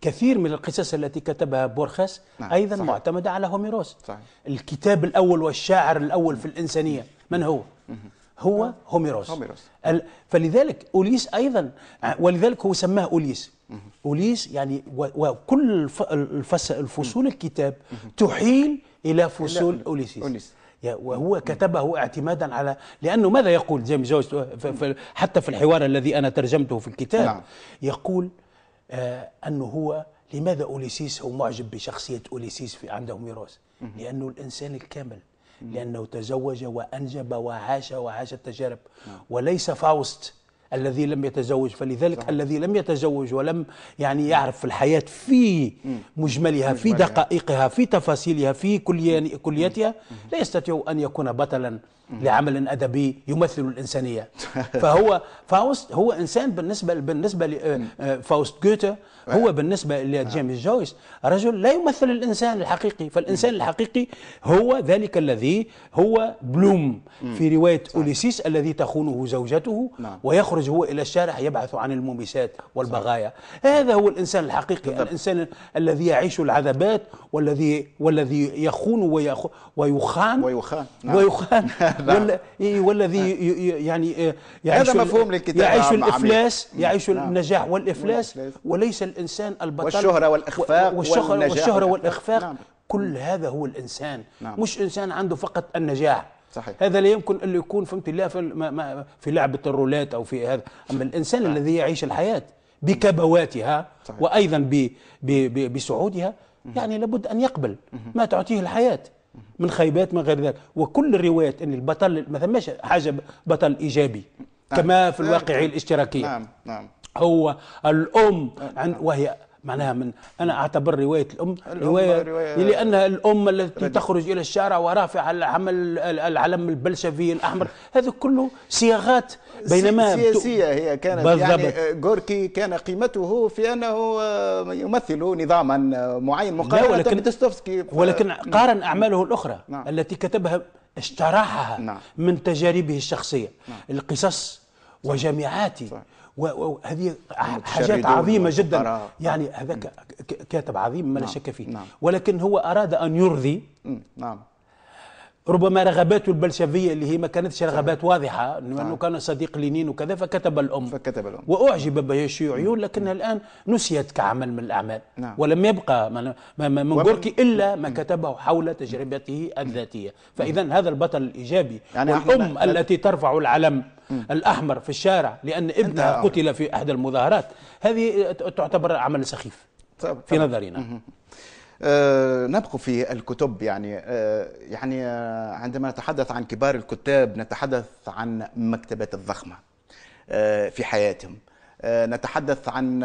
كثير من القصص التي كتبها بورخس نعم. ايضا صحيح. معتمده على هوميروس صحيح. الكتاب الاول والشاعر الاول في الانسانيه من هو؟ هو آه. هوميروس هوميروس فلذلك اوليس ايضا آه، ولذلك هو سماه اوليس اوليس يعني وكل الفصول الكتاب تحيل الى فصول اوليسيس وهو كتبه اعتمادا على لانه ماذا يقول جيمس جويس حتى في الحوار الذي انا ترجمته في الكتاب نعم. يقول آه انه هو لماذا اوليسيس هو معجب بشخصيه اوليسيس في عند هوميروس لانه الانسان الكامل لأنه تزوج وأنجب وعاش وعاش التجارب نعم. وليس فاوست الذي لم يتزوج فلذلك صحيح. الذي لم يتزوج ولم يعني يعرف في الحياة في مجملها في دقائقها في تفاصيلها في كلياتها لا يستطيع أن يكون بطلا لعمل ادبي يمثل الانسانيه فهو فاوست هو انسان بالنسبه بالنسبه لفاوست آه، آه، جوته أيوة. هو بالنسبه لجيمس نعم. جويس رجل لا يمثل الانسان الحقيقي فالانسان الحقيقي هو ذلك الذي هو بلوم في روايه اوليسيس الذي تخونه زوجته نعم. ويخرج هو الى الشارع يبحث عن المومسات والبغايا هذا هو الانسان الحقيقي الانسان الذي يعيش العذابات والذي والذي يخون ويخ ويخان ويخان نعم. ويخان نعم. ولا إيه، والذي نعم. يعني إيه، يعيش هذا مفهوم للكتاب يعيش الافلاس نعم. يعيش النجاح والافلاس وليس الانسان البطل والشهره والاخفاق والشهره والشهره والاخفاق كل هذا هو الانسان مش انسان عنده فقط النجاح صحيح. هذا لا يمكن أن يكون فهمت الله في, في لعبة الرولات أو في هذا أما الإنسان صحيح. الذي يعيش الحياة بكبواتها صحيح. وأيضا بصعودها يعني لابد أن يقبل ما تعطيه الحياة من خيبات من غير ذلك وكل الروايات ان البطل ما ثماش حاجه بطل ايجابي نعم. كما في الواقعيه نعم. الاشتراكيه نعم نعم هو الام نعم. عن وهي معناها من انا اعتبر روايه الام, الأم روايه, رواية لانها الام التي تخرج الى الشارع ورافعه العلم البلشفي الاحمر هذا كله صياغات بينما سياسية هي كانت يعني، بالضبط. يعني آه، جوركي كان قيمته في أنه آه، يمثل نظاما آه، معين مقارنة ولكن ف... ولكن نعم. قارن أعماله الأخرى نعم. التي كتبها اشتراحها نعم. من تجاربه الشخصية نعم. القصص وجامعاتي وهذه حاجات عظيمه جدا أراه. يعني نعم. هذا كاتب عظيم ما لا نعم. شك فيه نعم. ولكن هو اراد ان يرضي نعم ربما رغباته البلشفيه اللي هي ما كانتش رغبات واضحه انه كان صديق لينين وكذا فكتب الام فكتب الام واعجب به الشيوعيون لكنها الان نسيت كعمل من الاعمال نعم. ولم يبقى من, من جوركي الا ما كتبه حول تجربته الذاتيه فاذا هذا البطل الايجابي يعني والام التي ترفع العلم الاحمر في الشارع لان ابنها قتل في احدى المظاهرات هذه تعتبر عمل سخيف في نظرنا آه، نبقى في الكتب يعني آه، يعني آه، عندما نتحدث عن كبار الكتاب نتحدث عن مكتبات الضخمه في حياتهم نتحدث عن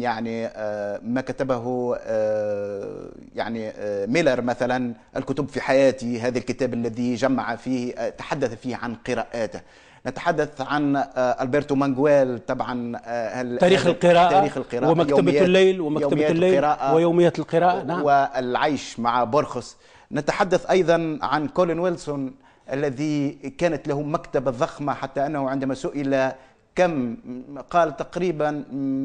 يعني ما كتبه يعني ميلر مثلا الكتب في حياتي هذا الكتاب الذي جمع فيه تحدث فيه عن قراءاته نتحدث عن آه، البرتو مانجويل طبعا آه، تاريخ القراءه تاريخ القراءه ومكتبه الليل ومكتبه الليل ويوميه القراءه نعم والعيش مع بورخس نتحدث ايضا عن كولين ويلسون الذي كانت له مكتبه ضخمه حتى انه عندما سئل كم قال تقريبا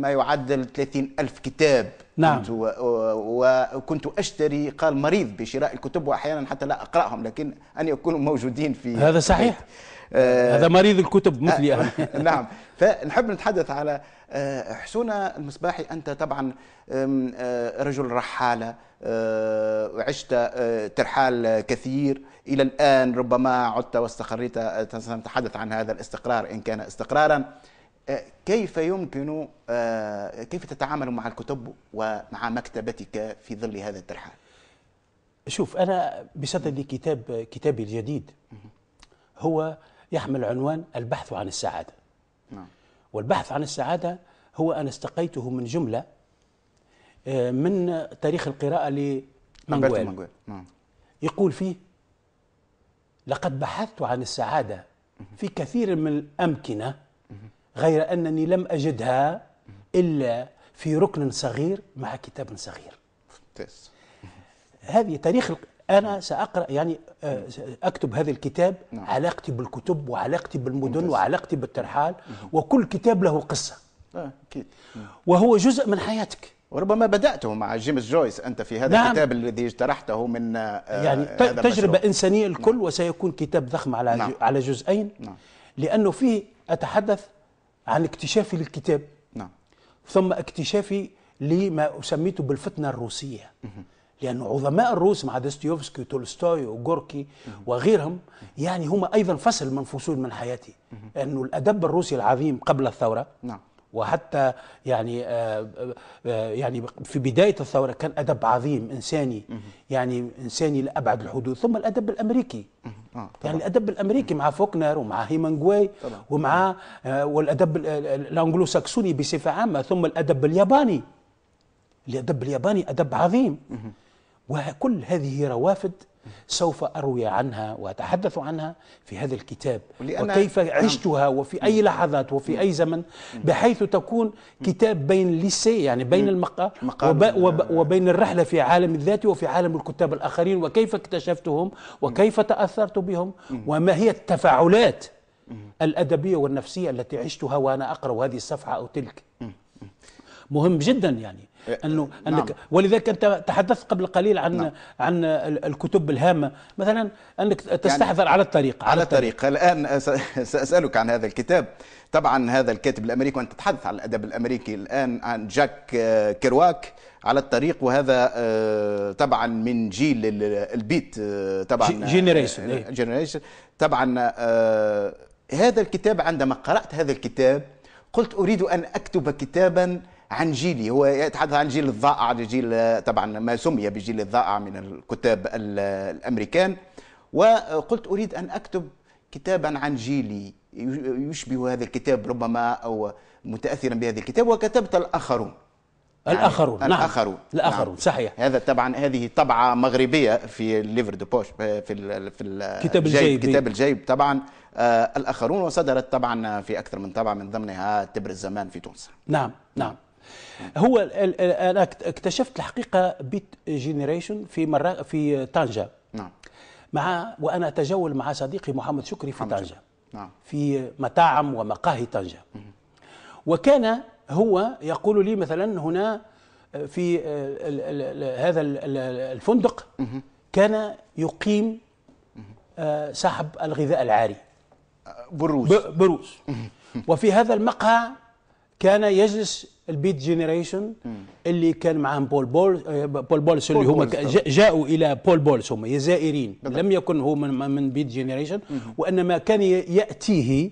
ما يعدل 30 ألف كتاب نعم كنت وكنت أشتري قال مريض بشراء الكتب وأحيانا حتى لا أقرأهم لكن أن يكونوا موجودين في هذا صحيح آه، هذا مريض الكتب مثلي آه، أنا نعم فنحب نتحدث على آه، حسونة المصباحي أنت طبعا رجل رحالة عشت ترحال كثير إلى الآن ربما عدت واستقريت سنتحدث عن هذا الاستقرار إن كان استقرارا كيف يمكن كيف تتعامل مع الكتب ومع مكتبتك في ظل هذا الترحال شوف أنا بصدد كتاب كتابي الجديد هو يحمل عنوان البحث عن السعادة نعم. والبحث عن السعادة هو أنا استقيته من جملة آه، من تاريخ القراءة لمنغويل نعم. يقول فيه لقد بحثت عن السعادة في كثير من الأمكنة غير أنني لم أجدها إلا في ركن صغير مع كتاب صغير هذه تاريخ انا ساقرا يعني آه، نعم. اكتب هذا الكتاب نعم. علاقتي بالكتب وعلاقتي بالمدن ممتاز. وعلاقتي بالترحال وكل كتاب له قصه آه، اكيد وهو جزء من حياتك وربما بداته مع جيمس جويس انت في هذا نعم. الكتاب الذي اجترحته من آه، يعني تجربه المشروع. انسانيه نعم. الكل نعم. وسيكون كتاب ضخم على نعم. على جزئين نعم. لانه فيه اتحدث عن اكتشافي للكتاب نعم. ثم اكتشافي لما سميته بالفتنه الروسيه مم. لأن عظماء الروس مع دستيوفسكي وتولستوي وجوركي وغيرهم يعني هم أيضا فصل من فصول من حياتي أنه الأدب الروسي العظيم قبل الثورة نعم وحتى يعني آه، آه، آه، يعني في بدايه الثوره كان ادب عظيم انساني يعني انساني لابعد الحدود ثم الادب الامريكي يعني الادب الامريكي مع فوكنر ومع هيمنجوي ومع والادب الانجلو ساكسوني بصفه عامه ثم الادب الياباني الادب الياباني ادب عظيم وكل هذه روافد سوف أروي عنها وأتحدث عنها في هذا الكتاب وكيف نعم. عشتها وفي أي نعم. لحظات وفي نعم. أي زمن بحيث تكون كتاب بين ليسي يعني بين المقا وبين الرحلة في عالم الذات وفي عالم الكتاب الآخرين وكيف اكتشفتهم وكيف تأثرت بهم وما هي التفاعلات الأدبية والنفسية التي عشتها وأنا أقرأ هذه الصفحة أو تلك مهم جدا يعني إيه، انه نعم. انك ولذلك انت تحدثت قبل قليل عن نعم. عن الكتب الهامه مثلا انك يعني تستحضر يعني على الطريق على, على الطريق. الان ساسالك عن هذا الكتاب طبعا هذا الكاتب الامريكي وانت تتحدث عن الادب الامريكي الان عن جاك آه، كيرواك على الطريق وهذا آه، طبعا من جيل البيت آه، طبعا إيه. جينيريشن طبعا هذا الكتاب عندما قرات هذا الكتاب قلت اريد ان اكتب كتابا عن جيلي هو يتحدث عن جيل الضائع جيل طبعا ما سمي بجيل الضائع من الكتاب الامريكان وقلت اريد ان اكتب كتابا عن جيلي يشبه هذا الكتاب ربما او متاثرا بهذا الكتاب وكتبت الاخرون يعني الاخرون يعني نعم الاخرون الاخرون نعم. صحيح هذا طبعا هذه طبعه مغربيه في ليفر دو بوش في الـ في الـ كتاب الجيب كتاب الجيب طبعا آه الاخرون وصدرت طبعا في اكثر من طبعه من ضمنها تبر الزمان في تونس نعم نعم هو انا اكتشفت الحقيقه بيت جينيريشن في مره في طنجه نعم مع وانا اتجول مع صديقي محمد شكري في طنجه نعم في مطاعم ومقاهي طنجه وكان هو يقول لي مثلا هنا آه، في آه، هذا الفندق كان يقيم صاحب آه، الغذاء العاري بروز بروز وفي هذا المقهى كان يجلس البيت جينيريشن اللي كان معاهم بول بول آه، بول بولس اللي هما جاءوا الى بول بولس هم جزائريين لم يكن هو من, من بيت جينيريشن وانما كان ياتيه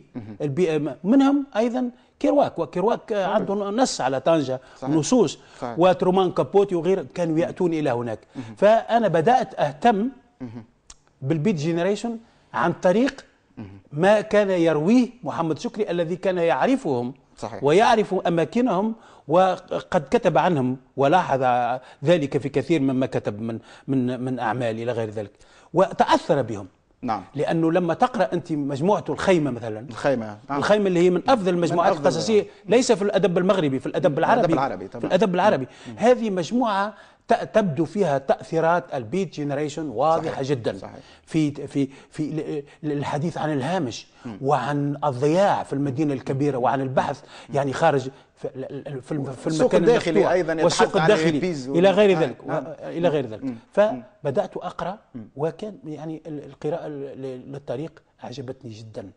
منهم ايضا كيرواك وكيرواك عنده نص على طنجة نصوص وترومان كابوتي وغير كانوا يأتون إلى هناك فأنا بدأت أهتم بالبيت جينيريشن عن طريق ما كان يرويه محمد شكري الذي كان يعرفهم صحيح. ويعرف أماكنهم وقد كتب عنهم ولاحظ ذلك في كثير مما كتب من من من أعمال إلى غير ذلك وتأثر بهم نعم لانه لما تقرا انت مجموعه الخيمه مثلا الخيمه نعم. الخيمه اللي هي من افضل المجموعات القصصيه ليس في الادب المغربي في الادب العربي الادب العربي طبعا. في الادب العربي هذه مجموعه تبدو فيها تاثيرات البيت جينيريشن واضحه صحيح. جدا صحيح. في في في الحديث عن الهامش م. وعن الضياع في المدينه الكبيره وعن البحث يعني خارج في, في السوق الداخلي ايضا والسوق الداخلي الى غير آه، ذلك نعم. الى غير ذلك فبدات اقرا وكان يعني القراءه للطريق عجبتني جدا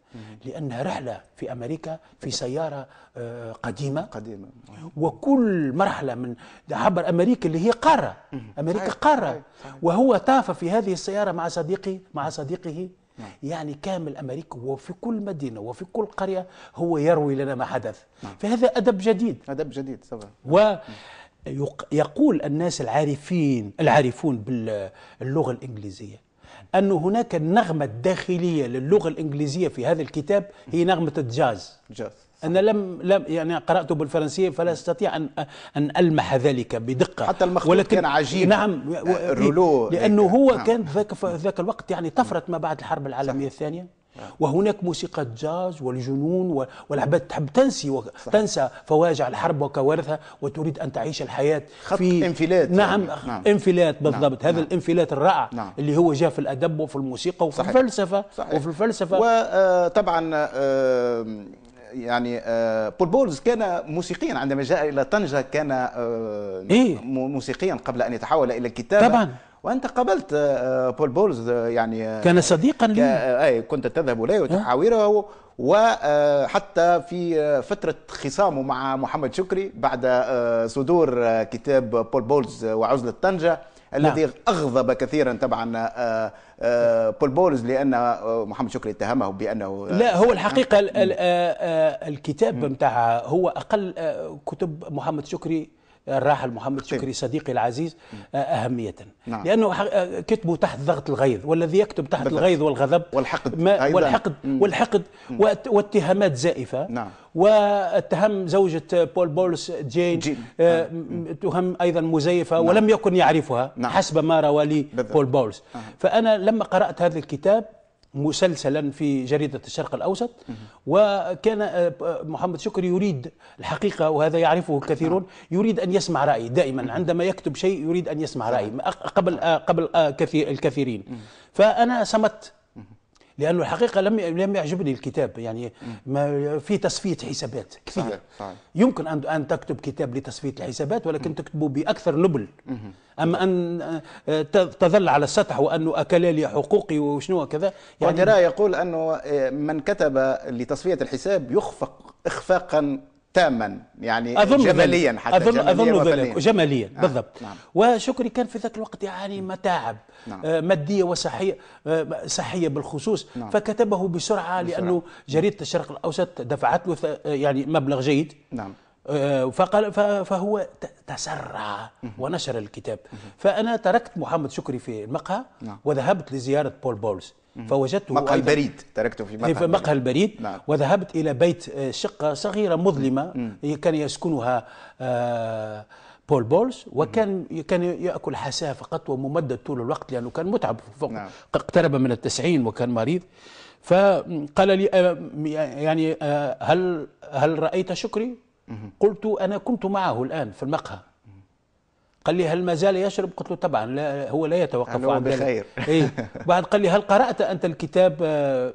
لأنها رحلة في أمريكا في نعم. سيارة آه، قديمة قديمة وكل مرحلة من عبر أمريكا اللي هي قارة أمريكا قارة وهو طاف في هذه السيارة مع صديقي مع صديقه نعم. يعني كامل أمريكا وفي كل مدينة وفي كل قرية هو يروي لنا ما حدث نعم. فهذا أدب جديد أدب جديد طبعا و يقول الناس العارفين العارفون باللغة الإنجليزية أن هناك النغمة الداخلية للغة الإنجليزية في هذا الكتاب هي نغمة الجاز جاز. أنا لم لم يعني قرأته بالفرنسية فلا أستطيع أن أن ألمح ذلك بدقة حتى المخطوط ولكن كان عجيب نعم رولو لأنه هو نعم. كان ذاك ذاك الوقت يعني طفرة ما بعد الحرب العالمية صحيح. الثانية آه. وهناك موسيقى الجاز والجنون والعباد تحب تنسي و... تنسى فواجع الحرب وكوارثها وتريد ان تعيش الحياه خط في انفلات نعم, نعم. انفلات نعم. بالضبط نعم. هذا نعم. الانفلات الرائع نعم. اللي هو جاء في الادب وفي الموسيقى وفي صحيح. الفلسفه صحيح. وفي الفلسفه وطبعا آه، آه، يعني بول بولز كان موسيقيا عندما جاء الى طنجه كان إيه؟ موسيقيا قبل ان يتحول الى كتابه طبعا وانت قابلت آه، آه، بول بولز آه، يعني كان صديقا لي اي كنت تذهب اليه وتحاوره وحتى في فترة خصامه مع محمد شكري بعد صدور كتاب بول بولز وعزلة طنجة نعم. الذي نعم. أغضب كثيرا طبعا بول بولز لأن محمد شكري اتهمه بأنه لا هو الحقيقة الكتاب نتاع هو أقل كتب محمد شكري الراحل محمد طيب. شكري صديقي العزيز آه، أهمية نعم. لأنه آه، كتبه تحت ضغط الغيظ والذي يكتب تحت الغيظ والغضب والحقد ما والحقد والحقد واتهامات زائفة نعم. واتهم زوجة بول بولس جين, جين. آه، نعم. تهم أيضا مزيفة نعم. ولم يكن يعرفها نعم. حسب ما روى لي بول بولس آه. فأنا لما قرأت هذا الكتاب مسلسلا في جريدة الشرق الأوسط وكان آه، آه، محمد شكري يريد الحقيقة وهذا يعرفه الكثيرون يريد أن يسمع رأيي دائما عندما يكتب شيء يريد أن يسمع رأيي قبل آه، قبل الكثيرين فأنا صمت لانه الحقيقه لم لم يعجبني الكتاب يعني ما في تصفيه حسابات كثير صحيح. صحيح. يمكن ان ان تكتب كتاب لتصفيه الحسابات ولكن تكتبه باكثر نبل اما ان آه، تظل على السطح وانه اكل لي حقوقي وشنو كذا يعني يقول انه آه، من كتب لتصفيه الحساب يخفق اخفاقا تاما يعني أظن جماليا حتى أظن, جماليا أظن ذلك جماليا نعم بالضبط نعم. وشكري كان في ذاك الوقت يعاني متاعب نعم. آه مادية وصحية آه صحية بالخصوص نعم. فكتبه بسرعة, بسرعة لأنه جريدة الشرق الأوسط دفعت له آه، يعني مبلغ جيد نعم آه، فقال فهو تسرع ونشر الكتاب فأنا تركت محمد شكري في المقهى نعم. وذهبت لزيارة بول بولز فوجدته مقهى البريد تركته في مقهى, في مقهى البريد نعم. وذهبت إلى بيت آه، شقة صغيرة مظلمة مم. كان يسكنها آه، بول بولز وكان كان ياكل حساء فقط وممدد طول الوقت لانه كان متعب فوق نعم. اقترب من التسعين وكان مريض فقال لي آه، يعني هل هل رايت شكري؟ قلت انا كنت معه الان في المقهى قال لي هل ما زال يشرب قلت له طبعا لا هو لا يتوقف عن بخير اي بعد قال لي هل قرأت أنت الكتاب آه،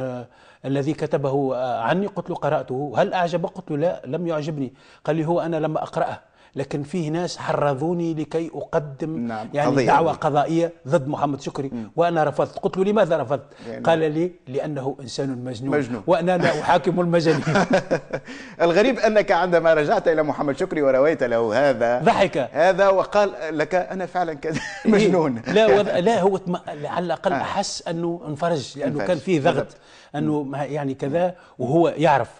آه، الذي كتبه آه، عني قلت له قرأته هل أعجبك قلت له لا لم يعجبني قال لي هو أنا لما أقرأه لكن فيه ناس حرضوني لكي أقدم نعم. يعني قضية. دعوة قضائية ضد محمد شكري م. وأنا رفضت قلت له لماذا رفضت يعني قال لي لأنه إنسان مجنون, مجنون. وأنا لا أحاكم المجانين الغريب أنك عندما رجعت إلى محمد شكري ورويت له هذا ضحك هذا وقال لك أنا فعلا كذا إيه. مجنون لا وض... لا هو تم... على الأقل آه. أحس أنه انفرج لأنه انفرج. كان فيه ضغط أنه يعني كذا وهو يعرف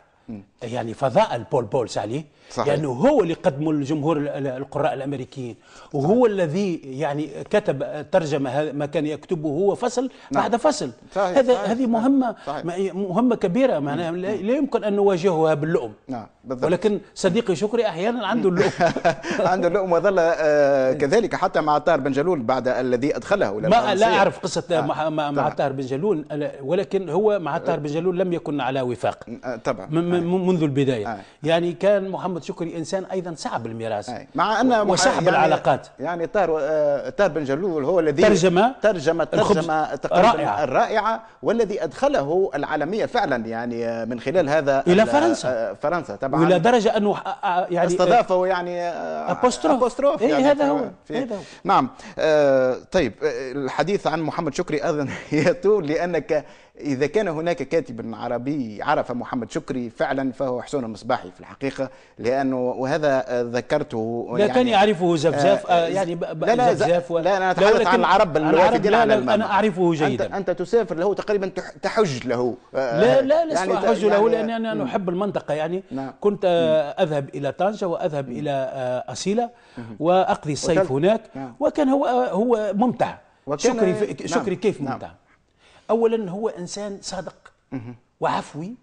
يعني فضاء البول بولس عليه صحيح. لأنه يعني هو اللي قدمه لجمهور القراء الأمريكيين وهو صحيح. الذي يعني كتب ترجمه ما كان يكتبه هو فصل نعم. بعد فصل صحيح. هذا صحيح. هذه مهمة صحيح. مهمة كبيرة معناها لا يمكن أن نواجهها باللؤم نعم. بالضبط. ولكن صديقي شكري أحيانا عنده اللؤم عنده اللؤم وظل آه كذلك حتى مع طاهر بن جلول بعد الذي أدخله ما لا أعرف قصة آه. مع, مع, مع بن جلول ولكن هو مع طاهر بن جلول لم يكن على وفاق آه، طبعا آه. منذ البداية آه. يعني كان محمد محمد شكري انسان ايضا صعب الميراث مع ان وصعب يعني العلاقات يعني طاهر آه، طاهر بن جلول هو الذي ترجم ترجم الترجمه رائعة. الرائعه والذي ادخله العالميه فعلا يعني آه، من خلال هذا الى آه، فرنسا فرنسا طبعا الى درجه انه يعني استضافه يعني ابوستروف ابوستروف إيه، يعني هذا هو هذا هو نعم طيب الحديث عن محمد شكري ايضا يطول لانك إذا كان هناك كاتب عربي عرف محمد شكري فعلا فهو حسون المصباحي في الحقيقة لأنه وهذا ذكرته لا يعني كان يعرفه زفزاف آه، آه، يعني لا لا زفزاف لا أنا أتحدث عن العرب الوافدين على المام أنا أعرفه جيدا أنت, أنت تسافر له تقريبا تحج له آه، لا لا لست يعني أحج له يعني لأن أنا أحب المنطقة يعني نعم. كنت أذهب إلى طنجة وأذهب إلى أصيلة وأقضي الصيف هناك نعم. وكان هو هو ممتع شكري نعم. شكري كيف نعم. ممتع نعم. اولا هو انسان صادق وعفوي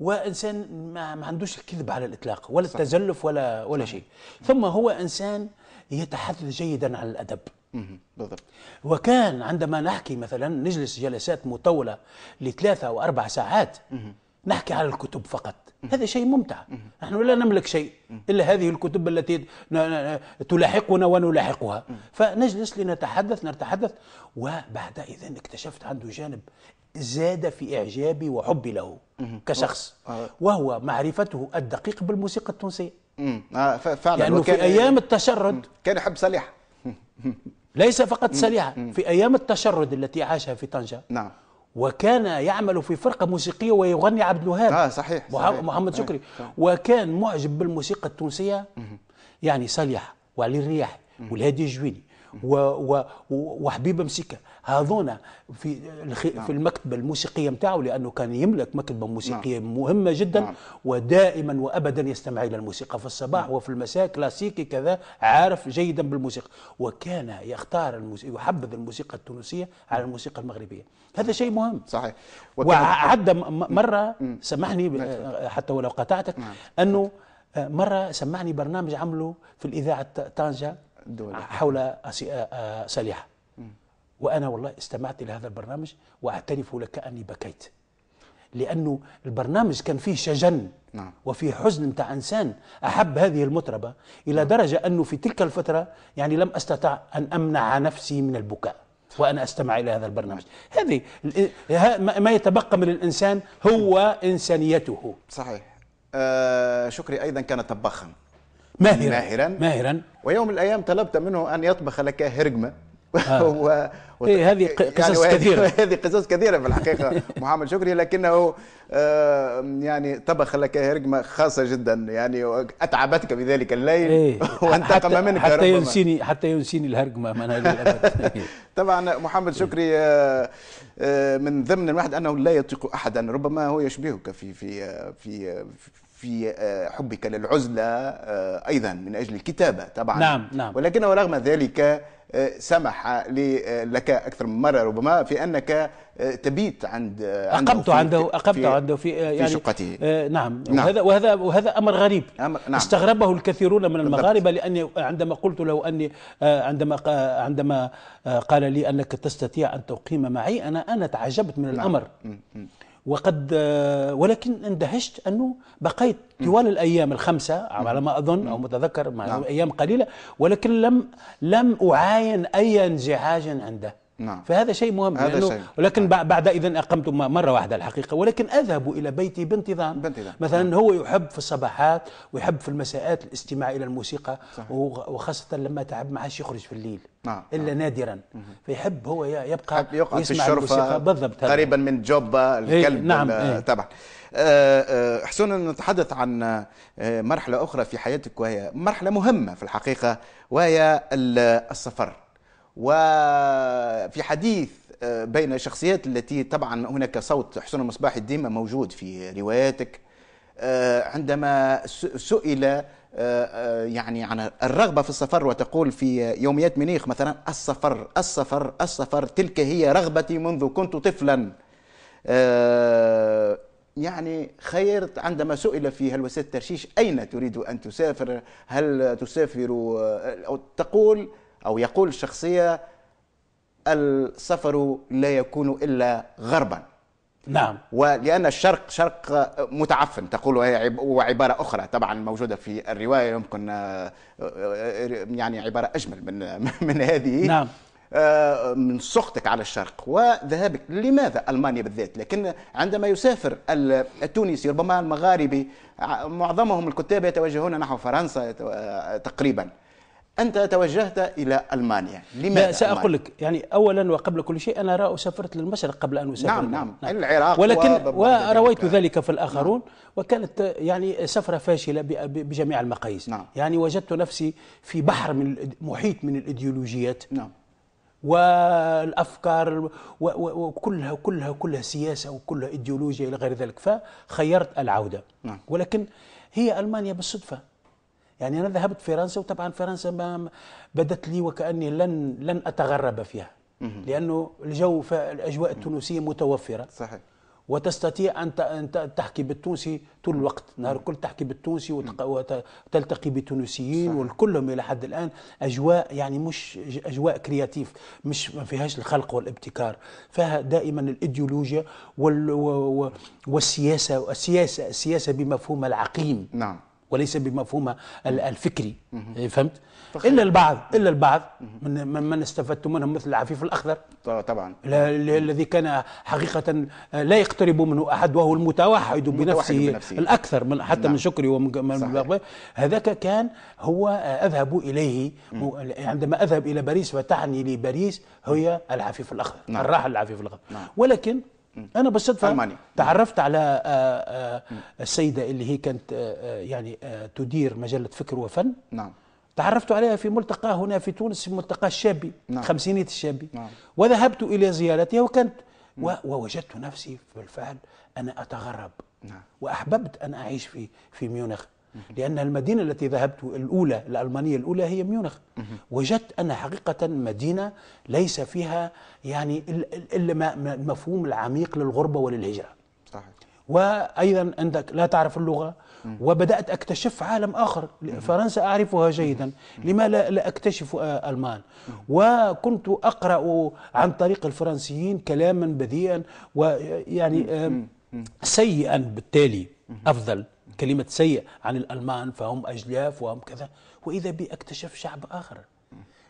وانسان ما عندوش الكذب على الاطلاق ولا صح. التزلف ولا ولا صح. شيء ثم هو انسان يتحدث جيدا عن الادب بالضبط وكان عندما نحكي مثلا نجلس جلسات مطوله لثلاثه او اربع ساعات نحكي على الكتب فقط هذا شيء ممتع نحن لا نملك شيء إلا هذه الكتب التي تلاحقنا ونلاحقها فنجلس لنتحدث نتحدث وبعد إذن اكتشفت عنده جانب زاد في إعجابي وحبي له كشخص آه. وهو معرفته الدقيق بالموسيقى التونسية آه، فعلا لأنه في أيام التشرد كان يحب صالح ليس فقط صالحة في أيام التشرد التي عاشها في طنجة نعم وكان يعمل في فرقة موسيقية ويغني عبد الوهاب آه صحيح, صحيح محمد شكري صحيح. وكان معجب بالموسيقى التونسية يعني صالح وعلي الرياح والهادي الجويني وحبيبه مسكه هذونا في في نعم. المكتبه الموسيقيه نتاعو لانه كان يملك مكتبه نعم. موسيقيه مهمه جدا نعم. ودائما وابدا يستمع الى الموسيقى في الصباح وفي المساء كلاسيكي كذا عارف جيدا بالموسيقى وكان يختار الموسيقى يحبذ الموسيقى التونسيه على الموسيقى المغربيه هذا شيء مهم صحيح وعدى مره سامحني حتى ولو قطعتك انه آه، مره سمعني برنامج عمله في الاذاعه طنجه الدولة. آه، حول آه، آه، سليحة وأنا والله استمعت لهذا البرنامج وأعترف لك أني بكيت لأنه البرنامج كان فيه شجن نعم. وفيه حزن متاع إنسان أحب هذه المطربة إلى نعم. درجة أنه في تلك الفترة يعني لم أستطع أن أمنع نفسي من البكاء وأنا أستمع إلى هذا البرنامج هذه ما يتبقى من الإنسان هو إنسانيته صحيح آه شكري أيضا كان طباخا ماهرا ماهرا ماهرا ويوم من الايام طلبت منه ان يطبخ لك هرجمه آه. إيه هذه يعني قصص يعني كثيره هذه قصص كثيره في الحقيقه محمد شكري لكنه آه يعني طبخ لك هرجمه خاصه جدا يعني اتعبتك بذلك الليل إيه. وانتقم حتى منك حتى ينسيني حتى ينسيني الهرجمه من طبعا محمد شكري آه،, آه من ضمن الواحد انه لا يطيق احدا ربما هو يشبهك في في آه، في, في آه، في آه، حبك للعزلة آه، أيضا من أجل الكتابة طبعا نعم نعم ولكنه رغم ذلك آه، سمح لك أكثر من مرة ربما في أنك تبيت عند أقمت عنده أقمت عنده في, يعني في شقته نعم, نعم وهذا وهذا وهذا أمر غريب أمر نعم استغربه الكثيرون من المغاربة لأني عندما قلت له أني عندما عندما قال لي أنك تستطيع أن تقيم معي أنا أنا تعجبت من نعم. الأمر نعم. وقد آه، ولكن اندهشت انه بقيت طوال الايام الخمسه على ما اظن او متذكر مع نعم. ايام قليله ولكن لم لم اعاين اي انزعاج عنده نعم. فهذا شيء مهم هذا لأنه شيء. ولكن نعم. بعد إذن أقمت مرة واحدة الحقيقة ولكن أذهب إلى بيتي بانتظام, بانتظام. مثلا نعم. هو يحب في الصباحات ويحب في المساءات الاستماع إلى الموسيقى صحيح. وخاصة لما تعب ما عادش يخرج في الليل نعم. إلا نعم. نادرا مم. فيحب هو يبقى يقعد في الشرفة بالضبط قريبا من جوبا إيه، الكلب نعم. إيه. تبعك آه، آه، حسنا نتحدث عن آه، مرحلة أخرى في حياتك وهي مرحلة مهمة في الحقيقة وهي السفر وفي حديث آه، بين الشخصيات التي طبعا هناك صوت حسن المصباح ديما موجود في رواياتك آه، عندما سئل آه، يعني عن الرغبة في السفر وتقول في يوميات منيخ مثلا السفر السفر السفر تلك هي رغبتي منذ كنت طفلا يعني خير عندما سئل في هلوسات الترشيش أين تريد أن تسافر هل تسافر أو تقول أو يقول الشخصية السفر لا يكون إلا غربا نعم ولأن الشرق شرق متعفن تقول وعبارة أخرى طبعا موجودة في الرواية يمكن آه، آه، يعني عبارة أجمل من من هذه نعم آه، من سخطك على الشرق وذهابك لماذا ألمانيا بالذات لكن عندما يسافر التونسي ربما المغاربي معظمهم الكتاب يتوجهون نحو فرنسا تقريبا أنت توجهت إلى ألمانيا لماذا لا سأقول لك يعني أولا وقبل كل شيء أنا رأى سافرت للمشرق قبل أن أسافر نعم نعم, نعم. العراق ولكن ورويت ذلك, ذلك في الآخرون نعم. وكانت يعني سفرة فاشلة بجميع المقاييس نعم. يعني وجدت نفسي في بحر من محيط من الإيديولوجيات نعم والافكار وكلها كلها كلها سياسه وكلها ايديولوجيا الى غير ذلك فخيرت العوده نعم. ولكن هي المانيا بالصدفه يعني أنا ذهبت فرنسا وطبعا فرنسا ما بدت لي وكأني لن لن أتغرب فيها لأنه الجو الأجواء التونسية متوفرة صحيح وتستطيع أن تحكي بالتونسي طول الوقت نهار الكل تحكي بالتونسي وتلتقي بتونسيين والكلهم إلى حد الآن أجواء يعني مش أجواء كرياتيف مش ما فيهاش الخلق والابتكار فيها دائما الإيديولوجيا والسياسة السياسة السياسة بمفهومها العقيم نعم وليس بمفهومها الفكري إيه، فهمت الا البعض الا البعض من من استفدت منهم مثل العفيف الاخضر طبعا الذي كان حقيقه لا يقترب منه احد وهو المتوحد بنفسه, بنفسه الاكثر من حتى نعم. من شكري ومن هذاك كان هو اذهب اليه عندما اذهب الى باريس فتعني لي باريس هي العفيف الاخضر نعم. الراحل العفيف الاخضر نعم. ولكن انا بالصدفه ألماني. تعرفت على آه، آه، السيده اللي هي كانت آه، يعني تدير مجله فكر وفن نعم تعرفت عليها في ملتقى هنا في تونس في ملتقى الشابي نعم. خمسينية الشابي نعم. وذهبت إلى زيارتها وكنت نعم. ووجدت نفسي بالفعل أنا أتغرب نعم. وأحببت أن أعيش في في ميونخ لأن المدينة التي ذهبت الأولى الألمانية الأولى هي ميونخ وجدت أنا حقيقة مدينة ليس فيها يعني إلا المفهوم العميق للغربة وللهجرة صحيح. وأيضا عندك لا تعرف اللغة وبدأت أكتشف عالم آخر فرنسا أعرفها جيدا لما لا أكتشف آه، ألمان وكنت أقرأ عن طريق الفرنسيين كلاما بذيئا ويعني سيئا بالتالي أفضل كلمة سيء عن الألمان فهم أجلاف وهم كذا وإذا بي أكتشف شعب آخر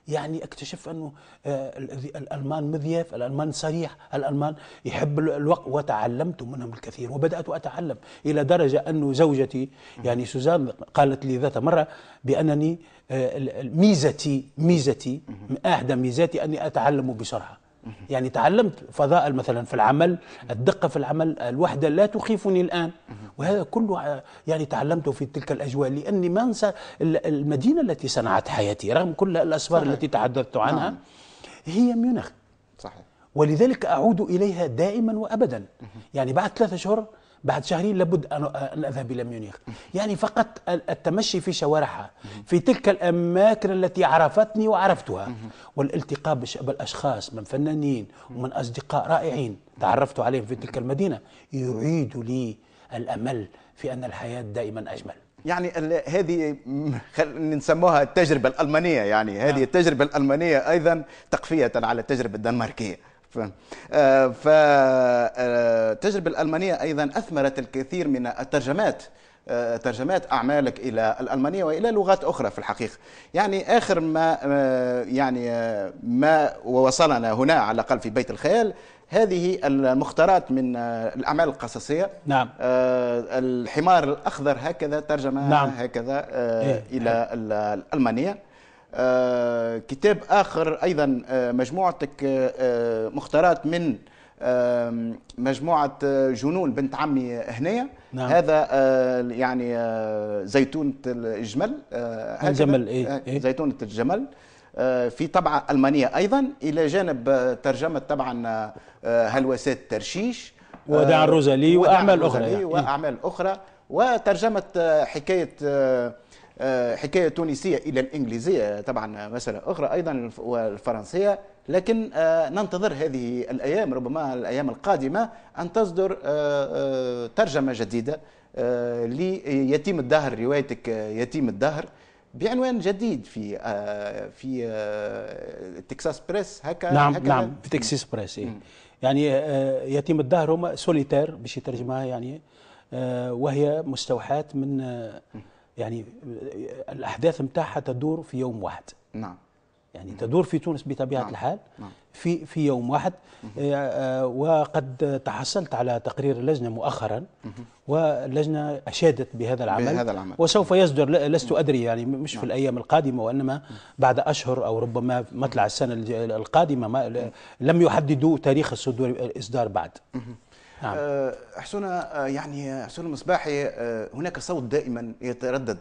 يعني اكتشف أنه آه، الألمان مذياف الألمان صريح الألمان يحب الوقت وتعلمت منهم الكثير وبدأت أتعلم إلى درجة أن زوجتي يعني سوزان قالت لي ذات مرة بأنني آه، ميزتي ميزتي أحدى ميزاتي أني أتعلم بسرعة يعني تعلمت فضاء مثلا في العمل الدقة في العمل الوحدة لا تخيفني الآن وهذا كله يعني تعلمته في تلك الأجواء لأني ما أنسى المدينة التي صنعت حياتي رغم كل الأسفار صحيح. التي تحدثت نعم. عنها نعم. هي ميونخ صحيح ولذلك أعود إليها دائما وأبدا يعني بعد ثلاثة أشهر بعد شهرين لابد أن أذهب إلى ميونخ يعني فقط التمشي في شوارعها في تلك الأماكن التي عرفتني وعرفتها والالتقاء بالأشخاص من فنانين ومن أصدقاء رائعين تعرفت عليهم في تلك المدينة يعيد لي الأمل في أن الحياة دائما أجمل يعني هذه نسموها التجربة الألمانية يعني هذه نعم. التجربة الألمانية أيضا تقفية على التجربة الدنماركية آه، فالتجربة الألمانية أيضا أثمرت الكثير من الترجمات آه، ترجمات أعمالك إلى الألمانية وإلى لغات أخرى في الحقيقة يعني آخر ما آه، يعني ما وصلنا هنا على الأقل في بيت الخيال هذه المختارات من الأعمال القصصية نعم الحمار الأخضر هكذا ترجمة نعم. هكذا إيه. إلى الألمانية آه، كتاب آخر أيضا آه، مجموعتك آه، مختارات من مجموعة جنون بنت عمي هنايا نعم. هذا يعني زيتونة الجمل الجمل إيه؟ إيه؟ زيتونة الجمل في طبعة ألمانية أيضا إلى جانب ترجمة طبعا هلوسات ترشيش وداع الروزالي وأعمال أخرى يعني. وأعمال أخرى وترجمة حكاية آه، حكايه تونسيه الى الانجليزيه طبعا مساله اخرى ايضا والفرنسيه لكن آه، ننتظر هذه الايام ربما الايام القادمه ان تصدر آه، ترجمه جديده ليتيم الدهر روايتك يتيم الدهر بعنوان جديد في في تكساس بريس هكا نعم هكا نعم في تكساس بريس إيه. يعني يتيم الدهر هما سوليتير باش يترجمها يعني وهي مستوحاة من يعني الاحداث نتاعها تدور في يوم واحد نعم يعني تدور في تونس بطبيعه نعم. الحال نعم. في في يوم واحد آه، آه، وقد تحصلت على تقرير اللجنه مؤخرا واللجنه اشادت بهذا العمل, بهذا العمل. وسوف يصدر لست ادري يعني مش نعم. في الايام القادمه وانما بعد اشهر او ربما مطلع السنه القادمه ما لم يحددوا تاريخ الصدور الاصدار بعد نعم. آه، حسون آه، يعني حسون المصباحي آه، هناك صوت دائما يتردد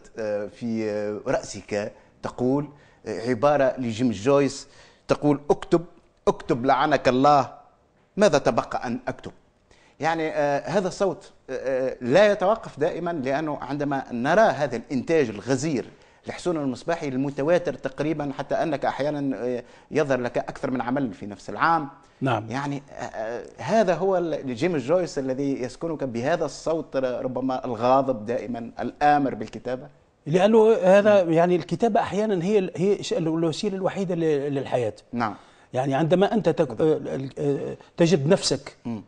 في رأسك تقول عبارة لجيم جويس تقول اكتب اكتب لعنك الله ماذا تبقى أن أكتب يعني هذا الصوت لا يتوقف دائما لأنه عندما نرى هذا الإنتاج الغزير الحسون المصباحي المتواتر تقريبا حتى انك احيانا آه، يظهر لك اكثر من عمل في نفس العام نعم يعني آه، آه، هذا هو جيم جويس الذي يسكنك بهذا الصوت ربما الغاضب دائما الامر بالكتابه لانه هذا نعم. يعني الكتابه احيانا هي هي الوسيله الوحيده للحياه نعم يعني عندما انت تجد نفسك م.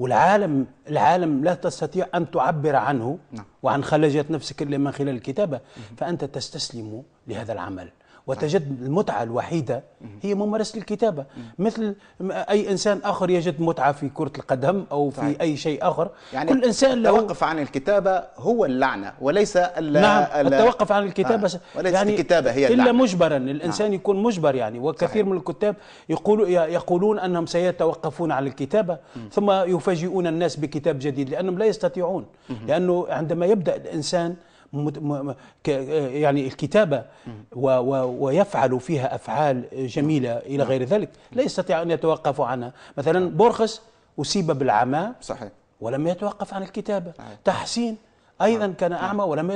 والعالم العالم لا تستطيع أن تعبر عنه نعم. وعن خلاجات نفسك إلا من خلال الكتابة فأنت تستسلم لهذا العمل وتجد المتعة الوحيدة هي ممارسة الكتابة مثل أي إنسان آخر يجد متعة في كرة القدم أو في صحيح. أي شيء آخر يعني كل إنسان له التوقف عن الكتابة هو اللعنة وليس نعم التوقف عن الكتابة آه. وليس يعني الكتابة هي اللعنة إلا مجبرا الإنسان نعم. يكون مجبر يعني وكثير صحيح. من الكتاب يقولوا يقولون أنهم سيتوقفون عن الكتابة م. ثم يفاجئون الناس بكتاب جديد لأنهم لا يستطيعون م. لأنه عندما يبدأ الإنسان آه، يعني الكتابة ويفعل فيها أفعال جميلة نعم. إلى غير نعم. ذلك لا يستطيع أن يتوقف عنها مثلا نعم. بورخس أصيب بالعمى صحيح ولم يتوقف عن الكتابة تحسين ايضا كان اعمى ولم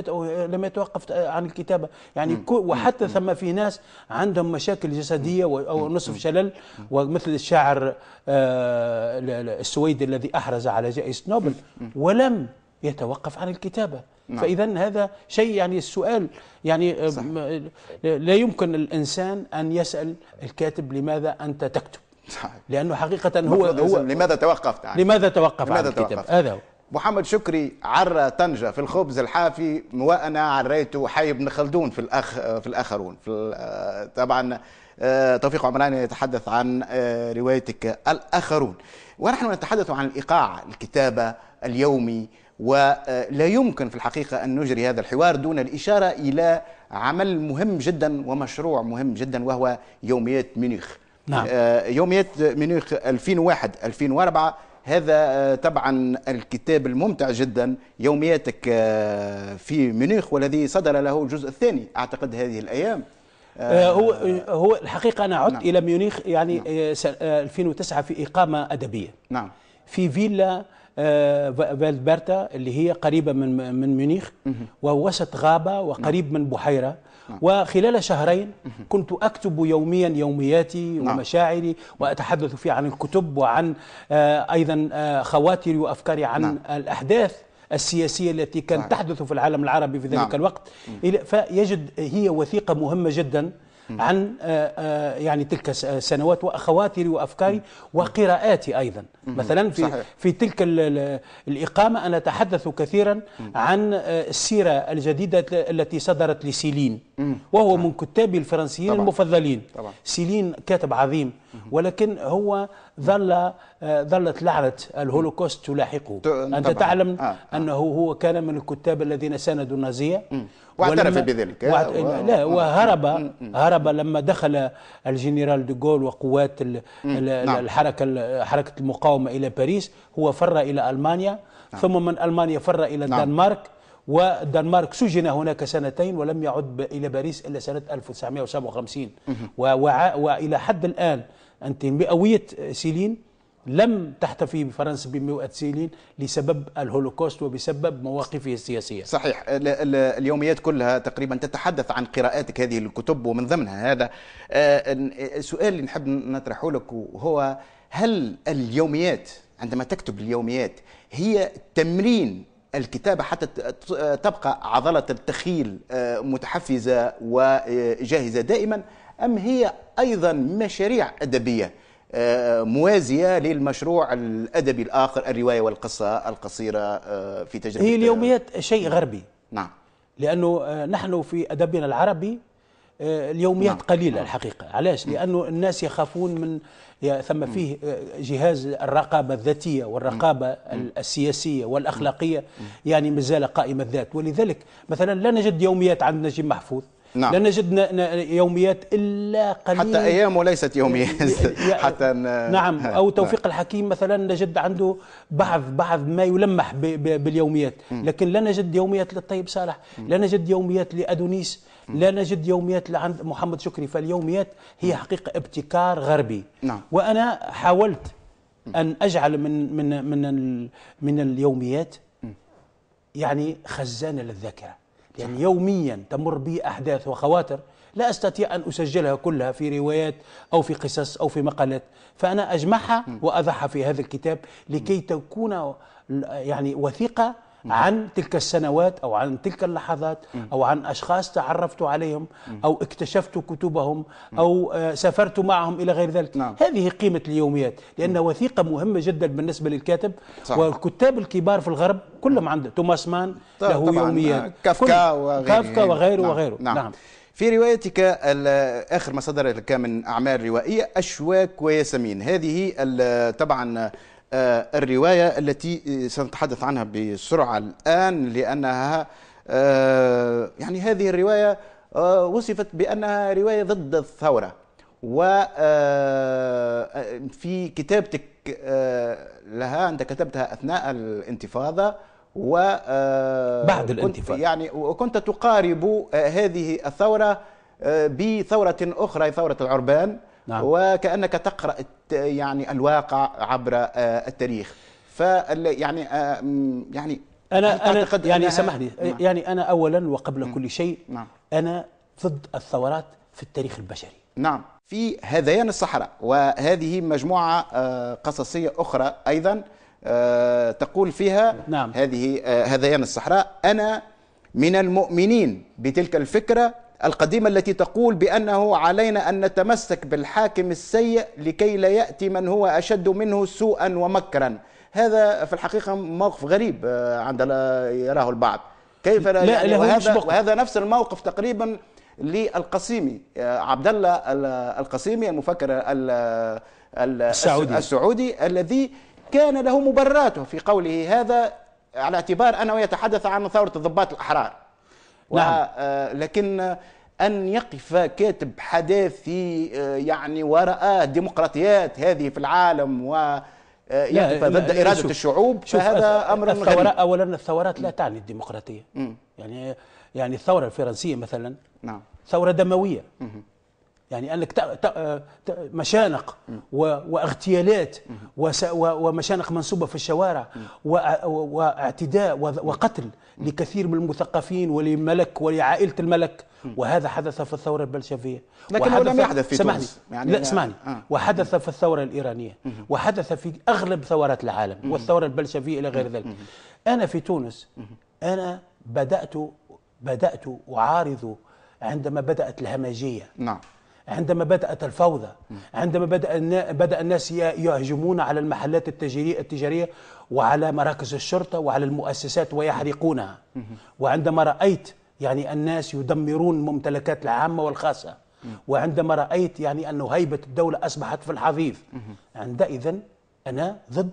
لم يتوقف عن الكتابه يعني وحتى ثم في ناس عندهم مشاكل جسديه او نصف شلل ومثل الشاعر آه، السويدي الذي احرز على جائزه نوبل ولم يتوقف عن الكتابة نعم. فإذا هذا شيء يعني السؤال يعني صحيح. لا يمكن الإنسان أن يسأل الكاتب لماذا أنت تكتب صحيح. لأنه حقيقة هو, هو لماذا توقفت عن لماذا توقف لماذا عن الكتاب هذا هو محمد شكري عرى طنجة في الخبز الحافي وأنا عريت حي بن خلدون في الأخ في الآخرون في آه، طبعا آه، توفيق عمراني يتحدث عن آه، روايتك الآخرون ونحن نتحدث عن الإيقاع الكتابة اليومي ولا يمكن في الحقيقة أن نجري هذا الحوار دون الإشارة إلى عمل مهم جدا ومشروع مهم جدا وهو يوميات ميونخ نعم. آه، يوميات ميونخ 2001 2004 هذا آه، طبعا الكتاب الممتع جدا يومياتك آه، في ميونخ والذي صدر له الجزء الثاني اعتقد هذه الايام هو هو الحقيقه انا عدت نعم. الى ميونخ يعني نعم. 2009 في اقامه ادبيه نعم في فيلا آه، فالبرتا اللي هي قريبه من من ميونيخ ووسط غابه نعم. وقريب من بحيره نعم. وخلال شهرين كنت اكتب يوميا يومياتي نعم. ومشاعري واتحدث فيها عن الكتب وعن آه، ايضا آه، خواتري وافكاري عن الاحداث السياسية التي كانت نعم. تحدث في العالم العربي في ذلك نعم. الوقت فيجد هي وثيقة مهمة جدا عن آه، آه، يعني تلك السنوات آه، واخواتي وافكاري وقراءاتي ايضا مثلا في صحيح. في تلك الاقامه انا اتحدث كثيرا عن السيره الجديده التي صدرت لسيلين وهو من كتابي الفرنسيين المفضلين سيلين كاتب عظيم ولكن هو ظل ظلت لعنه الهولوكوست تلاحقه انت تعلم انه هو كان من الكتاب الذين ساندوا النازيه واعترف بذلك و... لا وهرب هرب لما دخل الجنرال دوغول وقوات ال... نعم. الحركه حركه المقاومه الى باريس هو فر الى المانيا نعم. ثم من المانيا فر الى نعم. الدنمارك والدنمارك سجن هناك سنتين ولم يعد إلى باريس إلا سنة 1957 وإلى حد الآن أنت مئوية سيلين لم تحتفي بفرنسا 100 سنين لسبب الهولوكوست وبسبب مواقفه السياسية صحيح اليوميات كلها تقريبا تتحدث عن قراءاتك هذه الكتب ومن ضمنها هذا السؤال آه، اللي نحب نطرحه لك هو هل اليوميات عندما تكتب اليوميات هي تمرين الكتابة حتى تبقى عضلة التخيل آه، متحفزة وجاهزة دائما أم هي أيضا مشاريع أدبية موازيه للمشروع الادبي الاخر الروايه والقصه القصيره آه، في تجربه هي اليوميات آه، شيء نعم. غربي نعم لانه آه، نحن في ادبنا العربي اليوميات نعم. قليله نعم. الحقيقه علاش نعم. لانه الناس يخافون من ثم نعم. فيه جهاز الرقابه الذاتيه والرقابه السياسيه والاخلاقيه يعني مازال قائمه الذات ولذلك مثلا لا نجد يوميات عند نجيب محفوظ نعم. لا نجد يوميات إلا قليل حتى أيام وليست يوميات حتى نعم أو نعم. توفيق نعم. الحكيم مثلا نجد عنده بعض بعض ما يلمح باليوميات لكن لا نجد يوميات للطيب صالح لا نجد يوميات لأدونيس لا نجد يوميات لعند محمد شكري فاليوميات هي حقيقة ابتكار غربي نعم. وأنا حاولت أن أجعل من من من من اليوميات يعني خزانة للذاكرة يعني يوميا تمر بي أحداث وخواطر لا أستطيع أن أسجلها كلها في روايات أو في قصص أو في مقالات فأنا أجمعها وأضعها في هذا الكتاب لكي تكون يعني وثيقة عن تلك السنوات أو عن تلك اللحظات أو عن أشخاص تعرفت عليهم أو اكتشفت كتبهم أو آه، سافرت معهم إلى غير ذلك نعم. هذه قيمة اليوميات لان وثيقة مهمة جدا بالنسبة للكاتب صح. والكتاب الكبار في الغرب كلهم عنده توماس مان له يوميات كافكا وغيره كافكا وغيره نعم. وغيره نعم, نعم. في روايتك اخر ما صدر لك من اعمال روائيه اشواك وياسمين هذه طبعا آه، الرواية التي آه، سنتحدث عنها بسرعة الآن لأنها آه، يعني هذه الرواية وصفت بأنها رواية ضد الثورة وفي كتابتك لها أنت كتبتها أثناء الانتفاضة و بعد الانتفاضة يعني وكنت تقارب هذه الثورة بثورة أخرى ثورة العربان نعم. وكأنك تقرأ يعني الواقع عبر آه، التاريخ ف يعني آه، يعني انا انا يعني سامحني نعم. يعني انا اولا وقبل نعم. كل شيء نعم. انا ضد الثورات في التاريخ البشري نعم في هذيان الصحراء وهذه مجموعه آه، قصصيه اخرى ايضا تقول فيها نعم. هذه هذيان الصحراء انا من المؤمنين بتلك الفكره القديمة التي تقول بأنه علينا أن نتمسك بالحاكم السيء لكي لا يأتي من هو أشد منه سوءا ومكرا هذا في الحقيقة موقف غريب آه، عند يراه البعض كيف لا يعني وهذا, وهذا نفس الموقف تقريبا للقسيمي آه، عبد الله القسيمي المفكر السعودي. السعودي الذي كان له مبرراته في قوله هذا على اعتبار انه يتحدث عن ثوره الضباط الاحرار نعم. آه، لكن أن يقف كاتب حداثي آه، يعني وراء ديمقراطيات هذه في العالم و آه، يقف ضد إرادة شوف الشعوب شوف فهذا أمر الثورة غريب. أولا الثورات لا تعني الديمقراطية يعني يعني الثورة الفرنسية مثلا نعم. ثورة دموية يعني قال لك مشانق واغتيالات ومشانق منسوبه في الشوارع واعتداء وقتل لكثير من المثقفين ولملك ولعائله الملك وهذا حدث في الثوره البلشفيه لكنه لم يحدث في سمعني تونس يعني لا اسمعني آه. وحدث في الثوره الايرانيه وحدث في اغلب ثورات العالم والثوره البلشفيه الى غير ذلك انا في تونس انا بدات بدات اعارض عندما بدات الهمجيه نعم عندما بدأت الفوضى عندما بدأ بدأ الناس يهجمون على المحلات التجارية وعلى مراكز الشرطة وعلى المؤسسات ويحرقونها وعندما رأيت يعني الناس يدمرون الممتلكات العامة والخاصة وعندما رأيت يعني أن هيبة الدولة أصبحت في الحضيض عندئذ أنا ضد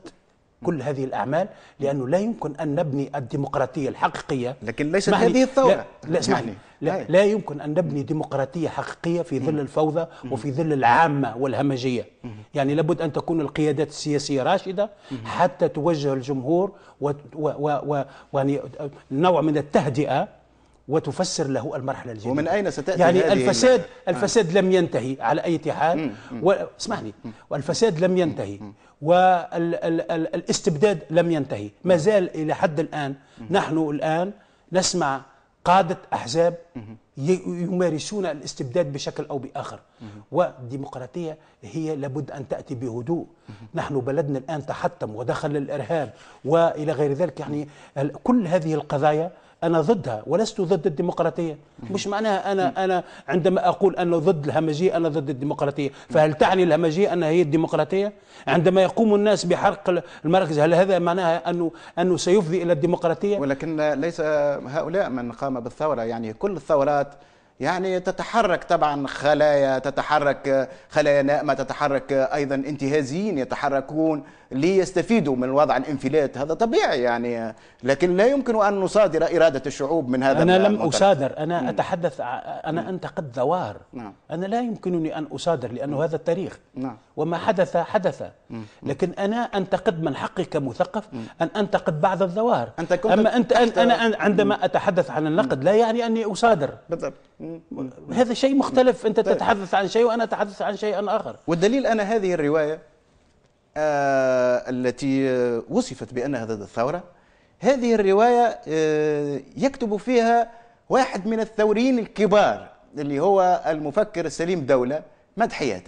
كل هذه الأعمال لأنه لا يمكن أن نبني الديمقراطية الحقيقية لكن ليست هذه الثورة لا, لا اسمعني لا, لا يمكن أن نبني ديمقراطية حقيقية في ظل الفوضى وفي ظل العامة والهمجية يعني لابد أن تكون القيادات السياسية راشدة حتى توجه الجمهور ونوع يعني من التهدئة وتفسر له المرحله الجديده ومن اين ستاتي يعني الفساد الفساد آه. لم ينتهي على اي حال اسمعني والفساد لم ينتهي والاستبداد لم ينتهي ما زال إلى حد الآن نحن الآن نسمع قادة أحزاب يمارسون الاستبداد بشكل أو بآخر والديمقراطية هي لابد أن تأتي بهدوء نحن بلدنا الآن تحتم ودخل الإرهاب وإلى غير ذلك يعني كل هذه القضايا أنا ضدها ولست ضد الديمقراطية مش معناها أنا أنا عندما أقول أنه ضد الهمجية أنا ضد الديمقراطية فهل تعني الهمجية أنها هي الديمقراطية عندما يقوم الناس بحرق المراكز هل هذا معناها أنه أنه سيفضي إلى الديمقراطية ولكن ليس هؤلاء من قام بالثورة يعني كل الثورات يعني تتحرك طبعا خلايا تتحرك خلايا نائمة تتحرك أيضا انتهازيين يتحركون ليستفيدوا من وضع الانفلات هذا طبيعي يعني لكن لا يمكن أن نصادر إرادة الشعوب من هذا أنا لم المطلق. أصادر أنا مم. أتحدث أنا مم. أنت ذوار نعم. أنا لا يمكنني أن أصادر لأنه مم. هذا التاريخ نعم. وما حدث حدث مم. لكن أنا أنتقد من حقي كمثقف مم. أن أنتقد بعض الذوار أنت كنت أما أنت أن أنا عندما أتحدث عن النقد لا يعني أني أصادر بالضبط هذا شيء مختلف أنت طيب. تتحدث عن شيء وأنا أتحدث عن شيء آخر والدليل أنا هذه الرواية آه، التي وصفت بأنها ضد الثورة هذه الرواية آه، يكتب فيها واحد من الثوريين الكبار اللي هو المفكر سليم دولة مدحية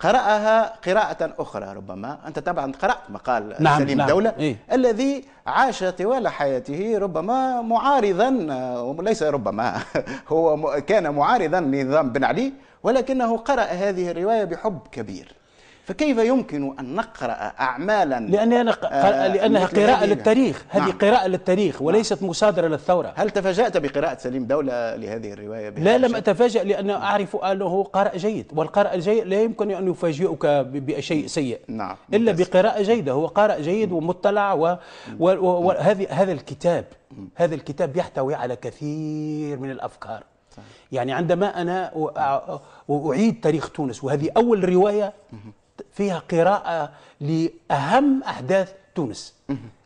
قرأها قراءة أخرى ربما أنت طبعا قرأت مقال نعم سليم نعم دولة إيه؟ الذي عاش طوال حياته ربما معارضا وليس ربما هو كان معارضا لنظام بن علي ولكنه قرأ هذه الرواية بحب كبير فكيف يمكن أن نقرأ أعمالا لأن أنا ق... آه لأنها قراءة هذه. للتاريخ هذه نعم. قراءة للتاريخ نعم. وليست نعم. مصادرة للثورة هل تفاجأت بقراءة سليم دولة لهذه الرواية؟ لا لم أتفاجأ لأن أعرف أنه قارئ جيد والقارئ الجيد لا يمكن أن يفاجئك بشيء سيء نعم. إلا بقراءة جيدة هو قارئ جيد ومطلع وهذه و... و... و... هذا الكتاب هذا الكتاب يحتوي على كثير من الأفكار يعني عندما أنا أعيد تاريخ تونس وهذه أول رواية فيها قراءة لأهم أحداث تونس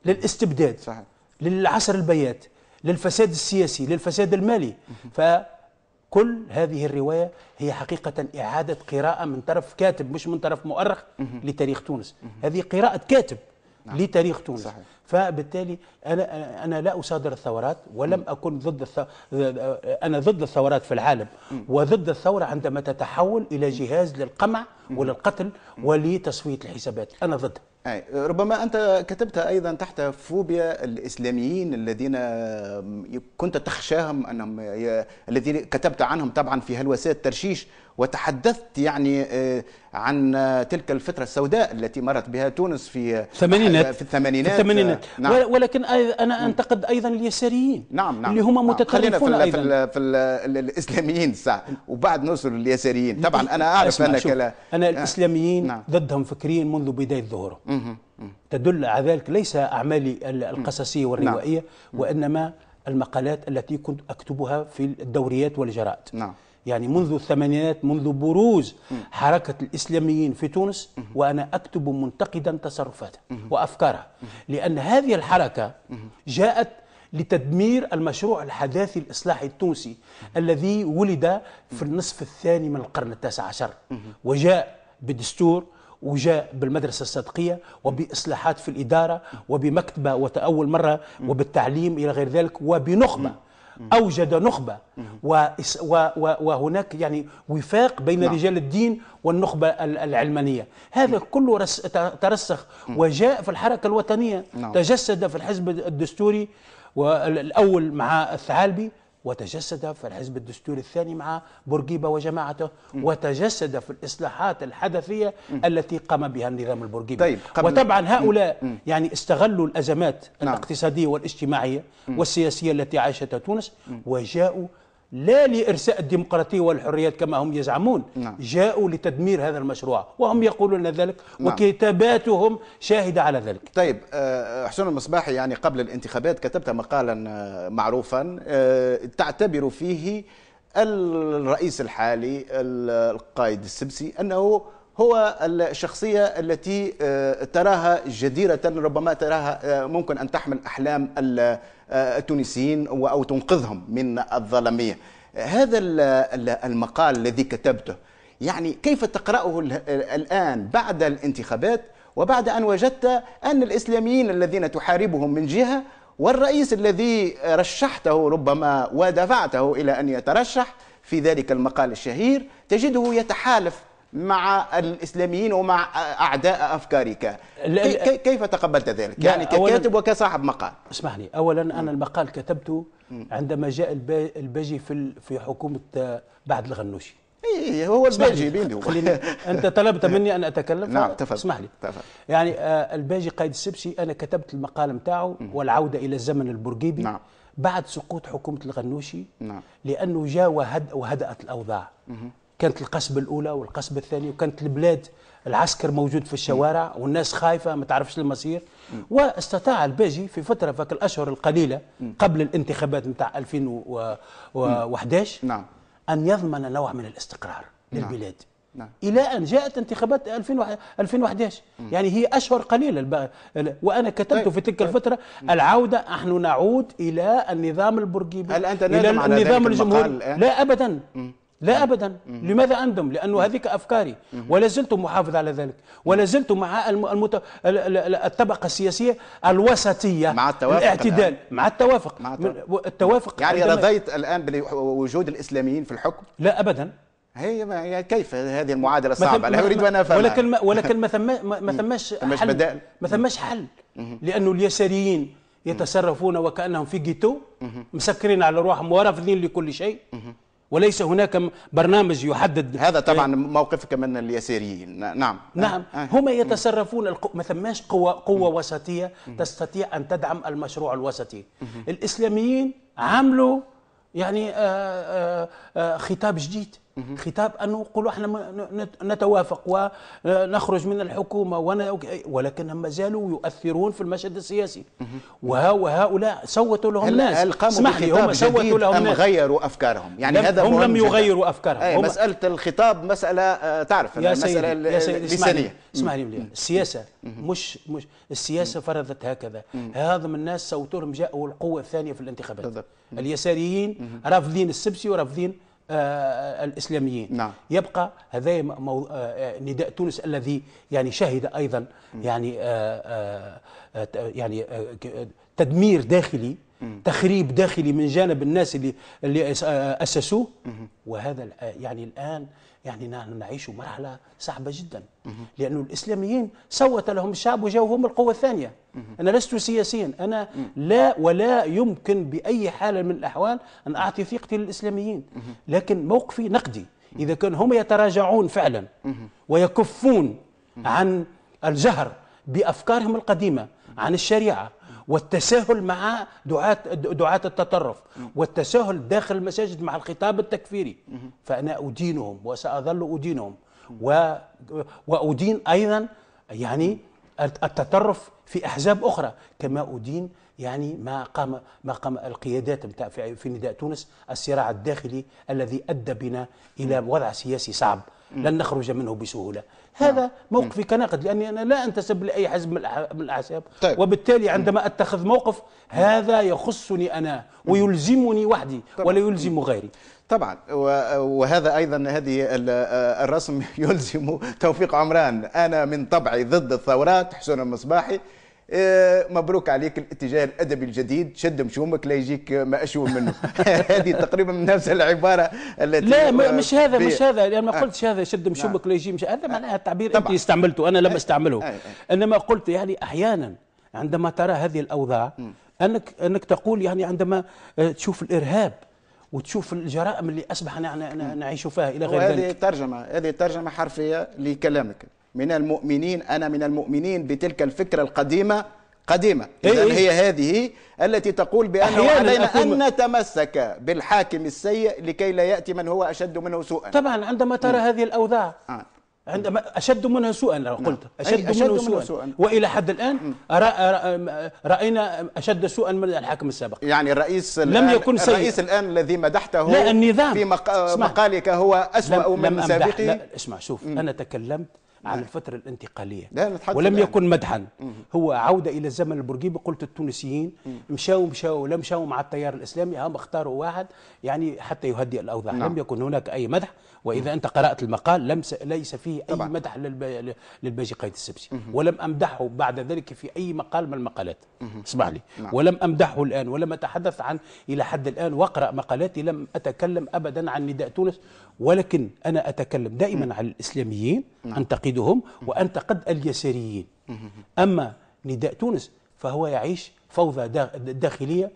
للاستبداد صحيح. للعصر البيات للفساد السياسي للفساد المالي فكل هذه الرواية هي حقيقة إعادة قراءة من طرف كاتب مش من طرف مؤرخ لتاريخ تونس هذه قراءة كاتب نعم. لتاريخ تونس صحيح. فبالتالي أنا, أنا لا أصادر الثورات ولم أكن ضد الثو... أنا ضد الثورات في العالم وضد الثورة عندما تتحول إلى جهاز للقمع وللقتل ولتصفية الحسابات أنا ضدها أي ربما أنت كتبت أيضا تحت فوبيا الإسلاميين الذين كنت تخشاهم أنهم الذين كتبت عنهم طبعا في هلوسات ترشيش وتحدثت يعني آه، عن آه، تلك الفترة السوداء التي مرت بها تونس في الثمانينات في الثمانينات, في الثمانينات. آه، نعم. ولكن أنا أنتقد أيضا اليساريين نعم نعم اللي هم نعم. خلينا في, أيضاً. في, في الإسلاميين ساعة وبعد نوصل لليساريين طبعا أنا أعرف أنك لا أنا الإسلاميين نعم. ضدهم فكريا منذ بداية ظهورهم تدل على ذلك ليس أعمالي القصصية نعم. والروائية نعم. وإنما المقالات التي كنت أكتبها في الدوريات والجرائد نعم يعني منذ الثمانينات منذ بروز حركة الإسلاميين في تونس وأنا أكتب منتقدا تصرفاتها وأفكارها لأن هذه الحركة جاءت لتدمير المشروع الحداثي الإصلاحي التونسي الذي ولد في النصف الثاني من القرن التاسع عشر وجاء بدستور وجاء بالمدرسة الصدقية وبإصلاحات في الإدارة وبمكتبة وتأول مرة وبالتعليم إلى غير ذلك وبنخبة أوجد نخبة وهناك يعني وفاق بين نعم. رجال الدين والنخبة العلمانية هذا كله ترسخ وجاء في الحركة الوطنية نعم. تجسد في الحزب الدستوري والأول مع الثعالبي وتجسد في الحزب الدستوري الثاني مع بورقيبه وجماعته م. وتجسد في الاصلاحات الحدثيه م. التي قام بها النظام البورقيبي طيب وطبعا هؤلاء م. يعني استغلوا الازمات نعم. الاقتصاديه والاجتماعيه والسياسيه التي عاشتها تونس وجاءوا لا لإرساء الديمقراطية والحريات كما هم يزعمون نعم. جاءوا لتدمير هذا المشروع وهم يقولون ذلك نعم. وكتاباتهم شاهدة على ذلك طيب آه، حسون المصباحي يعني قبل الانتخابات كتبت مقالا آه، معروفا آه، تعتبر فيه الرئيس الحالي القائد السبسي أنه هو الشخصية التي تراها جديرة ربما تراها ممكن أن تحمل أحلام التونسيين أو تنقذهم من الظلمية هذا المقال الذي كتبته يعني كيف تقرأه الآن بعد الانتخابات وبعد أن وجدت أن الإسلاميين الذين تحاربهم من جهة والرئيس الذي رشحته ربما ودفعته إلى أن يترشح في ذلك المقال الشهير تجده يتحالف مع الاسلاميين ومع اعداء افكارك كيف تقبلت ذلك يعني ككاتب وكصاحب مقال اسمح لي اولا انا المقال كتبته عندما جاء الباجي في في حكومه آه، بعد الغنوشي اي هو الباجي بيني خليني انت طلبت مني ان اتكلم نعم تفضل اسمح لي تفضل يعني آه، الباجي قائد السبسي انا كتبت المقال نتاعو والعوده الى الزمن البورقيبي نعم بعد سقوط حكومه الغنوشي نعم لانه جاء وهد وهدات الاوضاع كانت القصبة الأولى والقصبة الثانية وكانت البلاد العسكر موجود في الشوارع والناس خايفة ما تعرفش المصير واستطاع الباجي في فترة فك الأشهر القليلة قبل الانتخابات نتاع 2011 نعم. نعم. أن يضمن نوع من الاستقرار نعم. للبلاد نعم. إلى أن جاءت انتخابات 2011 يعني هي أشهر قليلة وأنا كتبت طيب، في تلك طيب. الفترة العودة نحن نعود إلى النظام البورقيبي هل أنت إلى النظام الجمهوري لا أبدا لا ابدا لماذا اندم لانه هذيك افكاري ولا زلت محافظ على ذلك ولا زلت مع المت... الطبقه السياسيه الوسطيه مع التوافق الاعتدال مع التوافق مع التوافق, التوافق يعني رضيت الان بوجود الاسلاميين في الحكم لا ابدا هي ما كيف هذه المعادله صعبه لا اريد ان افهمها ولكن ما ولكن ما ثم ما ثماش حل ما ثماش حل لانه اليساريين يتصرفون وكانهم في جيتو مسكرين على روحهم ورافضين لكل شيء وليس هناك برنامج يحدد هذا طبعا إيه؟ موقفك من اليساريين نعم نعم آه. هم يتصرفون القو... ما ثماش قوة قوة وسطية تستطيع أن تدعم المشروع الوسطي الإسلاميين عملوا يعني آه، آه، خطاب جديد خطاب انه قولوا احنا نتوافق ونخرج من الحكومه ولكن ما زالوا يؤثرون في المشهد السياسي وهؤلاء صوتوا لهم ناس هل قاموا بخطاب جديد لهم أم ناس. غيروا افكارهم يعني لم هذا هم لم يغيروا افكارهم أي مساله الخطاب مساله آه، تعرف يا سيدي. لسانيه اسمعني لي السياسه مش مش السياسه فرضت هكذا هذا من الناس صوتوا لهم جاءوا القوه الثانيه في الانتخابات اليساريين رافضين السبسي ورافضين آه، الاسلاميين نعم. يبقى هذا مو... آه، نداء تونس الذي يعني شهد ايضا يعني آه، يعني تدمير داخلي تخريب داخلي من جانب الناس اللي اللي اسسوه وهذا يعني الان يعني نحن نعيش مرحلة صعبة جدا لأن الإسلاميين صوت لهم الشعب وجاوهم القوة الثانية أنا لست سياسيا أنا لا ولا يمكن بأي حال من الأحوال أن أعطي ثقتي للإسلاميين لكن موقفي نقدي إذا كان هم يتراجعون فعلا ويكفون عن الجهر بأفكارهم القديمة عن الشريعة والتساهل مع دعاة دعاة التطرف والتساهل داخل المساجد مع الخطاب التكفيري فأنا أدينهم وسأظل أدينهم و... وأدين أيضا يعني التطرف في أحزاب أخرى كما أدين يعني ما قام ما قام القيادات بتاع في نداء تونس الصراع الداخلي الذي ادى بنا الى وضع سياسي صعب لن نخرج منه بسهوله هذا نعم. موقفي كناقد لاني انا لا انتسب لاي حزب من الاحزاب طيب. وبالتالي عندما اتخذ موقف هذا يخصني انا ويلزمني وحدي طبعا. ولا يلزم غيري طبعا وهذا ايضا هذه الرسم يلزم توفيق عمران انا من طبعي ضد الثورات حسون المصباحي إيه، مبروك عليك الاتجاه الادبي الجديد شد مشومك لا يجيك ما اشوه منه هذه تقريبا من نفس العباره التي لا مش هذا مش هذا انا ما آه. قلتش هذا شد نعم. مشومك لا يجي مش هذا آه. معناها تعبير انت استعملته انا لم آه. استعمله انما قلت يعني احيانا عندما ترى هذه الاوضاع انك انك تقول يعني عندما تشوف الارهاب وتشوف الجرائم اللي اصبح نعيش فيها الى غير ذلك هذه ترجمه هذه ترجمه حرفيه لكلامك من المؤمنين أنا من المؤمنين بتلك الفكرة القديمة قديمة إيه، إذا إيه؟ هي هذه التي تقول بأنه علينا أن نتمسك بالحاكم السيء لكي لا يأتي من هو أشد منه سوءا طبعا عندما ترى م. هذه الأوضاع آه. عندما أشد منها سوءا لو نعم. قلت أشد, أشد منه, سوءا. سوءا وإلى حد الآن رأ... رأينا أشد سوءا من الحاكم السابق يعني الرئيس لم يكن سيء الرئيس الآن الذي مدحته لا النظام في مق... مقالك هو أسوأ لم... من سابقه لا اسمع شوف م. أنا تكلمت عن نعم. الفترة الانتقالية لا ولم الآن. يكن مدحا هو عودة إلى الزمن البورقيبي قلت التونسيين مشاو مشاو لا مشاو مع التيار الإسلامي هم اختاروا واحد يعني حتى يهدئ الأوضاع نعم. لم يكن هناك أي مدح وإذا أنت قرأت المقال لم س... ليس فيه أي طبعا. مدح للب... للباجي قايد السبسي ولم أمدحه بعد ذلك في أي مقال من المقالات اسمع لي نعم. ولم أمدحه الآن ولم أتحدث عن إلى حد الآن واقرأ مقالاتي لم أتكلم أبدا عن نداء تونس ولكن أنا أتكلم دائما على الإسلاميين أنتقدهم وأنتقد اليساريين أما نداء تونس فهو يعيش فوضى داخلية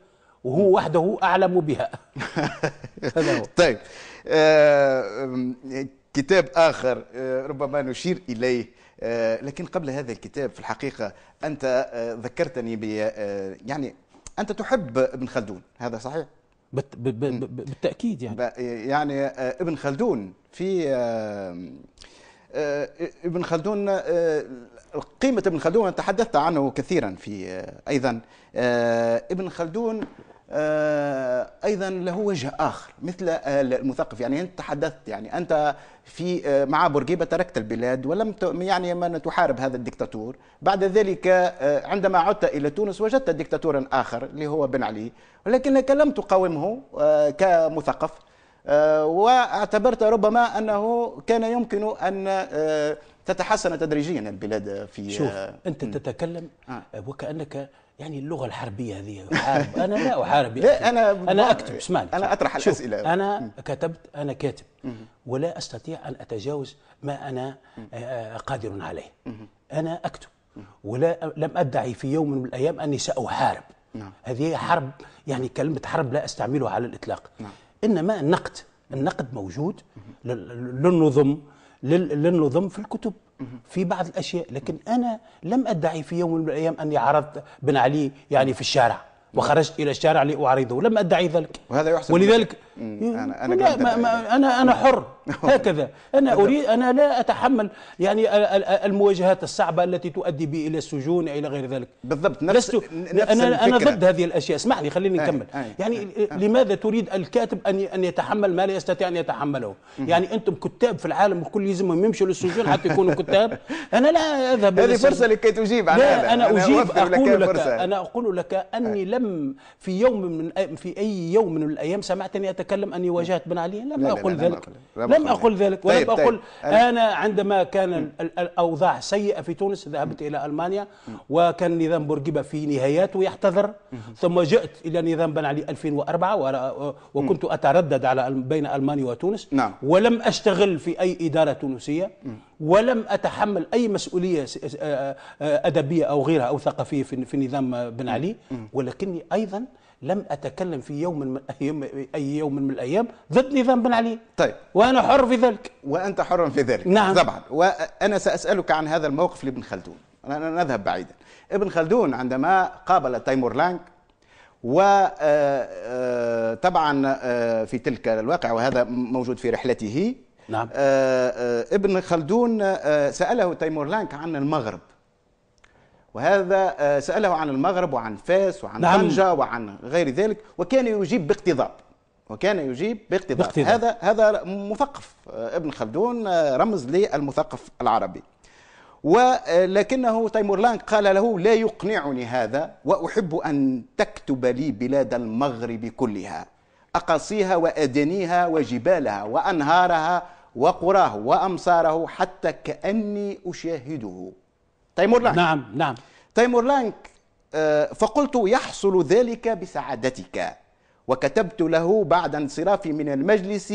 وهو وحده أعلم بها هذا هو طيب آه كتاب آخر آه، ربما نشير إليه آه، لكن قبل هذا الكتاب في الحقيقة أنت آه، ذكرتني ب يعني أنت تحب ابن خلدون هذا صحيح؟ بت بالتاكيد يعني يعني آه، ابن خلدون في آه، آه، ابن خلدون قيمة ابن خلدون تحدثت عنه كثيرا في أيضا ابن خلدون آه، ايضا له وجه اخر مثل آه، المثقف يعني انت تحدثت يعني انت في آه، مع بورقيبه تركت البلاد ولم يعني ما تحارب هذا الدكتاتور بعد ذلك عندما عدت الى تونس وجدت دكتاتورا اخر اللي هو بن علي ولكنك لم تقاومه كمثقف واعتبرت ربما انه كان يمكن ان تتحسن تدريجيا البلاد في شوف انت تتكلم وكانك يعني اللغه الحربيه هذه احارب انا لا احارب لا انا انا اكتب اسمعني انا اطرح الاسئله انا كتبت انا كاتب ولا استطيع ان اتجاوز ما انا آه، آه، قادر عليه انا اكتب ولا لم ادعي في يوم من الايام اني ساحارب نعم. هذه حرب يعني كلمه حرب لا استعملها على الاطلاق نعم. انما النقد النقد موجود للنظم للنظم في الكتب في بعض الاشياء لكن انا لم ادعي في يوم من الايام اني عرضت بن علي يعني في الشارع وخرجت الى الشارع لاعارضه لم ادعي ذلك وهذا يحسب ولذلك انا انا لا ما ما انا انا حر هكذا انا اريد انا لا اتحمل يعني المواجهات الصعبه التي تؤدي بي الى السجون الى غير ذلك بالضبط نفس, نفس انا الفكرة. انا ضد هذه الاشياء اسمح لي خليني نكمل أي. يعني أي. لماذا تريد الكاتب ان ان يتحمل ما لا يستطيع ان يتحمله يعني انتم كتاب في العالم الكل يلزمهم يمشوا للسجون حتى يكونوا كتاب انا لا اذهب هذه فرصه لكي تجيب على هذا. انا اجيب أنا اقول لك انا اقول لك اني لم في يوم من في اي يوم من الايام سمعتني أتكلم يتكلم أني واجهت بن علي لم أقل ذلك لم أقل ذلك ولم طيب، طيب. أقل أنا عندما كان الأوضاع سيئة في تونس ذهبت إلى ألمانيا وكان نظام بورقيبة في نهاياته يحتضر ثم جئت إلى نظام بن علي 2004 وكنت أتردد على بين ألمانيا وتونس نعم. ولم أشتغل في أي إدارة تونسية ولم أتحمل أي مسؤولية أدبية أو غيرها أو ثقافية في نظام بن علي ولكني أيضا لم اتكلم في يوم من اي يوم من الايام ضد نظام بن علي طيب وانا حر في ذلك وانت حر في ذلك نعم طبعا وانا ساسالك عن هذا الموقف لابن خلدون نذهب بعيدا ابن خلدون عندما قابل تيمور لانك آه، آه، طبعا آه، في تلك الواقع وهذا موجود في رحلته نعم ابن خلدون ساله تيمور لانك عن المغرب وهذا آه، سأله عن المغرب وعن فاس وعن نعم. طنجة وعن غير ذلك وكان يجيب باقتضاب وكان يجيب باقتضاب, باقتضاب. هذا هذا مثقف آه، ابن خلدون آه، رمز للمثقف العربي ولكنه تيمور لانك قال له لا يقنعني هذا وأحب أن تكتب لي بلاد المغرب كلها أقاصيها وأدنيها وجبالها وأنهارها وقراه وأمصاره حتى كأني أشاهده تيمور لانك نعم نعم تيمور لانك آه، فقلت يحصل ذلك بسعادتك وكتبت له بعد انصرافي من المجلس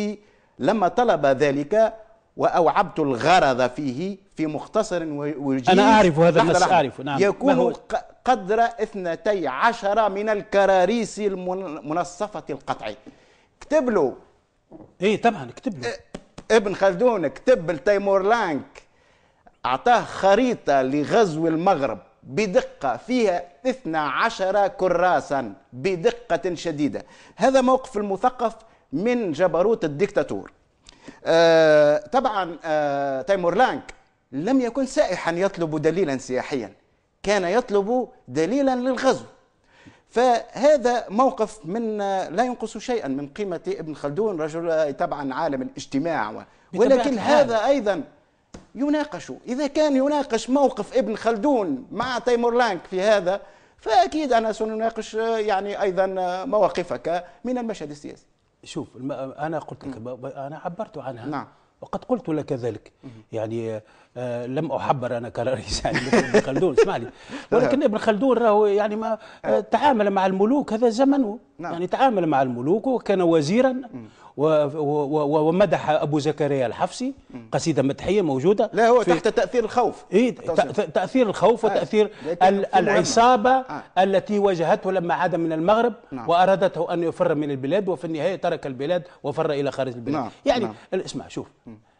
لما طلب ذلك وأوعبت الغرض فيه في مختصر وجيز أنا أعرف هذا النص أعرف نعم يكون قدر اثنتي عشر من الكراريس المنصفة القطع اكتب له ايه طبعا اكتب له ابن خلدون كتب لتيمور لانك أعطاه خريطة لغزو المغرب بدقة فيها 12 كراسا بدقة شديدة هذا موقف المثقف من جبروت الدكتاتور آه طبعا آه تيمور لانك لم يكن سائحا يطلب دليلا سياحيا كان يطلب دليلا للغزو فهذا موقف من آه، لا ينقص شيئا من قيمة ابن خلدون رجل آه، طبعا عالم الاجتماع ولكن هذا أيضا يناقشوا إذا كان يناقش موقف ابن خلدون مع تيمور لانك في هذا فأكيد أنا سنناقش آه، يعني أيضا آه، مواقفك من المشهد السياسي شوف أنا قلت لك أنا عبرت عنها نعم وقد قلت لك ذلك يعني آه لم احبر انا كرئيس يعني ابن خلدون اسمعني ولكن ابن خلدون راهو يعني ما آه. تعامل مع الملوك هذا زمنه نعم. يعني تعامل مع الملوك وكان وزيرا ومدح ابو زكريا الحفصي قصيده مدحيه موجوده لا هو تحت تاثير الخوف إيه تاثير الخوف آه، وتاثير العصابه آه. التي واجهته لما عاد من المغرب نعم. وارادته ان يفر من البلاد وفي النهايه ترك البلاد وفر الى خارج البلاد نعم. يعني نعم. اسمع شوف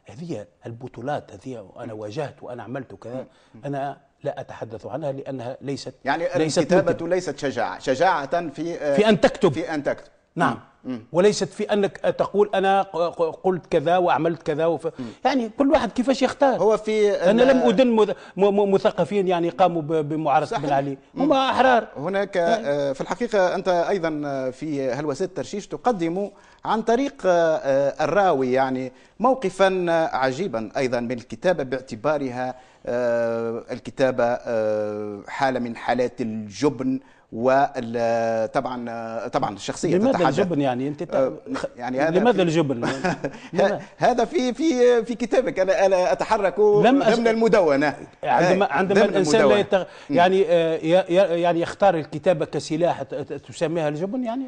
هذه البطولات هذه انا واجهت وانا عملت وكذا انا لا أتحدث عنها لأنها ليست يعني ليست الكتابة ليست شجاعة شجاعة في آه، في أن تكتب في أن تكتب نعم مم. وليست في انك تقول انا قلت كذا وعملت كذا وف... يعني كل واحد كيفاش يختار هو في انا لم ادن مثقفين يعني قاموا بمعارضه بن علي هم احرار هناك يعني. في الحقيقه انت ايضا آه، في هلوسات الترشيش تقدم عن طريق الراوي يعني موقفا عجيبا ايضا من الكتابه باعتبارها الكتابه حاله من حالات الجبن وطبعا طبعا الشخصيه لماذا الجبن يعني انت آه، يعني هذا لماذا الجبن هذا في في في كتابك انا انا اتحرك لم ضمن المدونه عندما عندما الانسان لا يتغ... يعني آه، يعني يختار الكتابه كسلاح تسميها الجبن يعني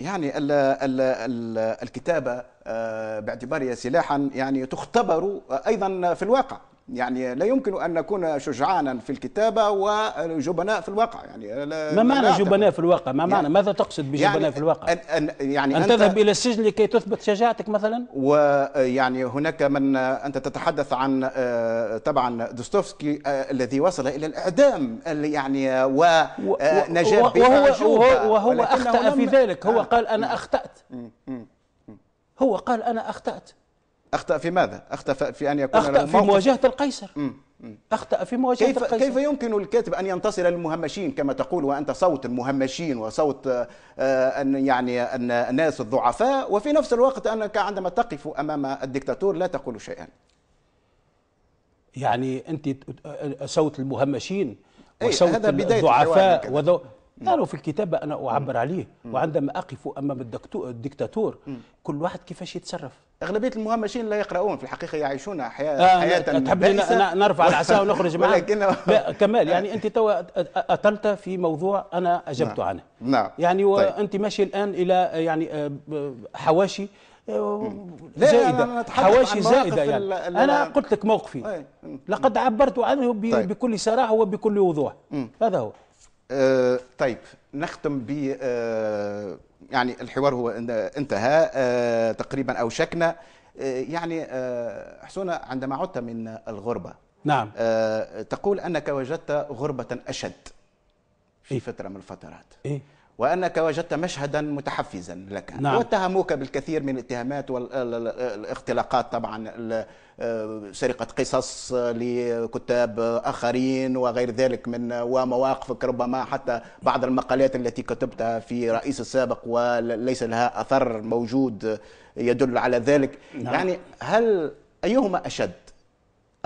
يعني الـ الـ الـ الكتابه آه، باعتبارها سلاحا يعني تختبر ايضا في الواقع يعني لا يمكن ان نكون شجعانا في الكتابه وجبناء في الواقع يعني ما معنى جبناء في الواقع ما معنى يعني ماذا تقصد بجبناء يعني في الواقع أن, أن, يعني أن تذهب الى السجن لكي تثبت شجاعتك مثلا ويعني هناك من انت تتحدث عن آه، طبعا دوستوفسكي آه، الذي وصل الى الاعدام يعني آه، ونجاة وهو, وهو, وهو اخطا في ذلك هو قال انا اخطات هو قال انا اخطات أخطأ في ماذا؟ أخطأ في أن يكون أخطأ له في مواجهة القيصر م. أخطأ في مواجهة كيف القيصر كيف يمكن الكاتب أن ينتصر للمهمشين كما تقول وأنت صوت المهمشين وصوت آه، أن يعني الناس الضعفاء وفي نفس الوقت أنك عندما تقف أمام الدكتاتور لا تقول شيئا يعني أنت آه، آه، صوت المهمشين إيه، وصوت الضعفاء أنا في الكتاب أنا أعبر عليه وعندما أقف أمام الدكتاتور كل واحد كيفاش يتصرف أغلبية المهمشين لا يقرؤون في الحقيقة يعيشون حياة آه حياة تحب نرفع العصا ونخرج معاك ولكن لا كمال يعني أنت توا أطلت في موضوع أنا أجبت نعم. عنه نعم يعني طيب. وأنت ماشي الآن إلى يعني آه، حواشي آه، زائده حواشي زائده يعني انا قلت لك موقفي لقد عبرت عنه طيب. بكل صراحه وبكل وضوح هذا هو آه طيب نختم ب آه يعني الحوار هو انتهى آه تقريبا اوشكنا آه، يعني آه، حسون عندما عدت من الغربه نعم آه، تقول انك وجدت غربه اشد في إيه؟ فتره من الفترات إيه؟ وأنك وجدت مشهدا متحفزا لك نعم. واتهموك بالكثير من الاتهامات والاختلاقات طبعا آه، سرقة قصص لكتاب آخرين وغير ذلك من ومواقفك ربما حتى بعض المقالات التي كتبتها في رئيس السابق وليس لها أثر موجود يدل على ذلك نعم. يعني هل أيهما أشد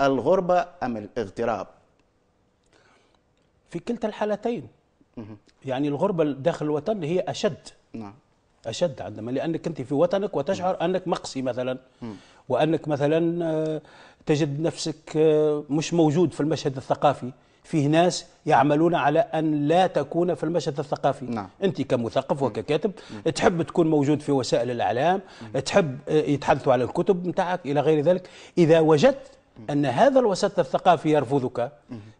الغربة أم الاغتراب في كلتا الحالتين يعني الغربة داخل الوطن هي أشد نعم أشد عندما لأنك أنت في وطنك وتشعر أنك مقصي مثلا وأنك مثلا آه، تجد نفسك آه، مش موجود في المشهد الثقافي فيه ناس يعملون على أن لا تكون في المشهد الثقافي نعم. أنت كمثقف وككاتب نعم. تحب تكون موجود في وسائل الإعلام تحب آه، يتحدثوا على الكتب نتاعك إلى غير ذلك إذا وجدت أن هذا الوسط الثقافي يرفضك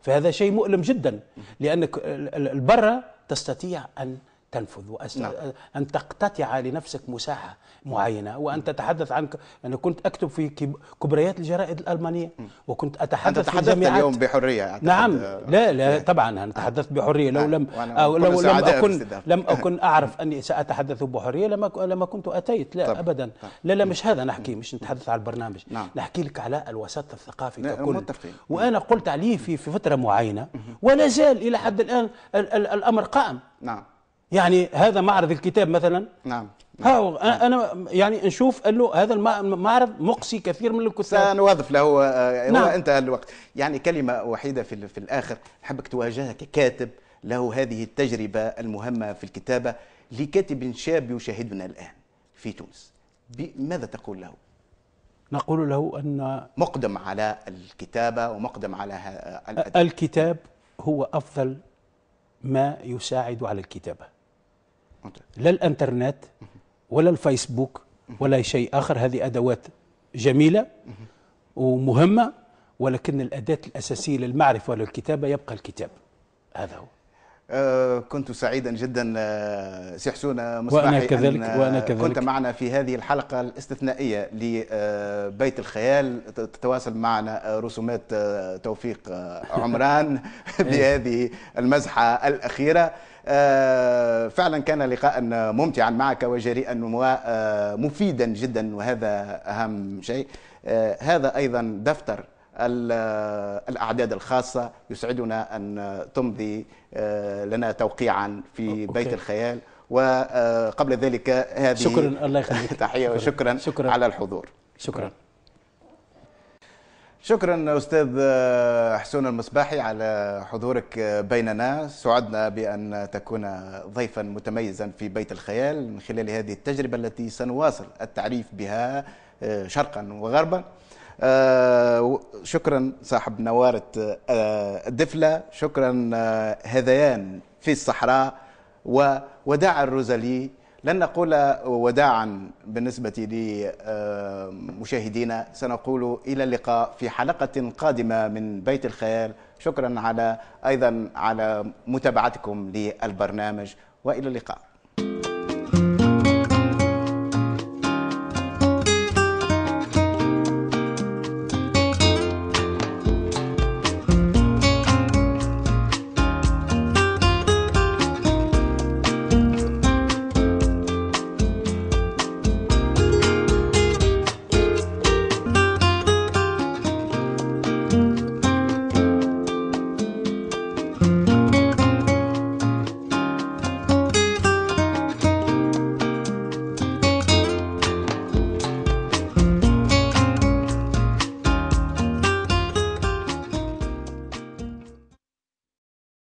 فهذا شيء مؤلم جدا لأنك البرة تستطيع أن تنفذ وأس... نعم. أن تقتطع لنفسك مساحة معينة وأن تتحدث عن أنا كنت أكتب في كبريات الجرائد الألمانية وكنت أتحدث أنت تحدثت في جامعات... اليوم بحرية نعم لا لا طبعا أنا تحدثت نعم. بحرية لو نعم. لم أو لو لم أكن لم أكن نعم. أعرف أني سأتحدث بحرية لما لما كنت أتيت لا طبعا. أبدا لا لا مش هذا نحكي مش نتحدث على البرنامج نعم. نحكي لك على الوسط الثقافي ككل وأنا قلت عليه في في فترة معينة ولا زال إلى حد الآن الأمر قائم نعم يعني هذا معرض الكتاب مثلا نعم ها انا يعني نشوف انه هذا المعرض مقصي كثير من الكتاب سنوظف له نعم. انتهى الوقت يعني كلمه وحيده في, في الاخر حبك تواجهها ككاتب له هذه التجربه المهمه في الكتابه لكاتب شاب يشاهدنا الان في تونس ماذا تقول له نقول له ان مقدم على الكتابه ومقدم على الأدب. الكتاب هو افضل ما يساعد على الكتابه لا الانترنت ولا الفيسبوك ولا شيء اخر هذه ادوات جميله ومهمه ولكن الاداه الاساسيه للمعرفه وللكتابه يبقى الكتاب هذا هو آه، كنت سعيدا جدا آه، سي حسون وأنا كذلك, أن آه، وأنا كذلك كنت معنا في هذه الحلقة الاستثنائية لبيت الخيال تتواصل معنا رسومات توفيق عمران إيه. بهذه المزحة الأخيرة آه، فعلا كان لقاء ممتعا معك وجريئا ومفيدا آه، جدا وهذا أهم شيء آه، هذا أيضا دفتر الأعداد الخاصة يسعدنا أن تمضي لنا توقيعا في بيت الخيال وقبل ذلك هذه شكرا الله يخليك تحية وشكرا شكرا على الحضور شكرا شكرا استاذ حسون المصباحي على حضورك بيننا سعدنا بان تكون ضيفا متميزا في بيت الخيال من خلال هذه التجربه التي سنواصل التعريف بها آه، شرقا وغربا آه، شكرا صاحب نوارة آه، الدفلة شكرا هذيان في الصحراء ووداع الروزالي لن نقول وداعا بالنسبة لمشاهدينا سنقول إلى اللقاء في حلقة قادمة من بيت الخيال شكرا على أيضا على متابعتكم للبرنامج وإلى اللقاء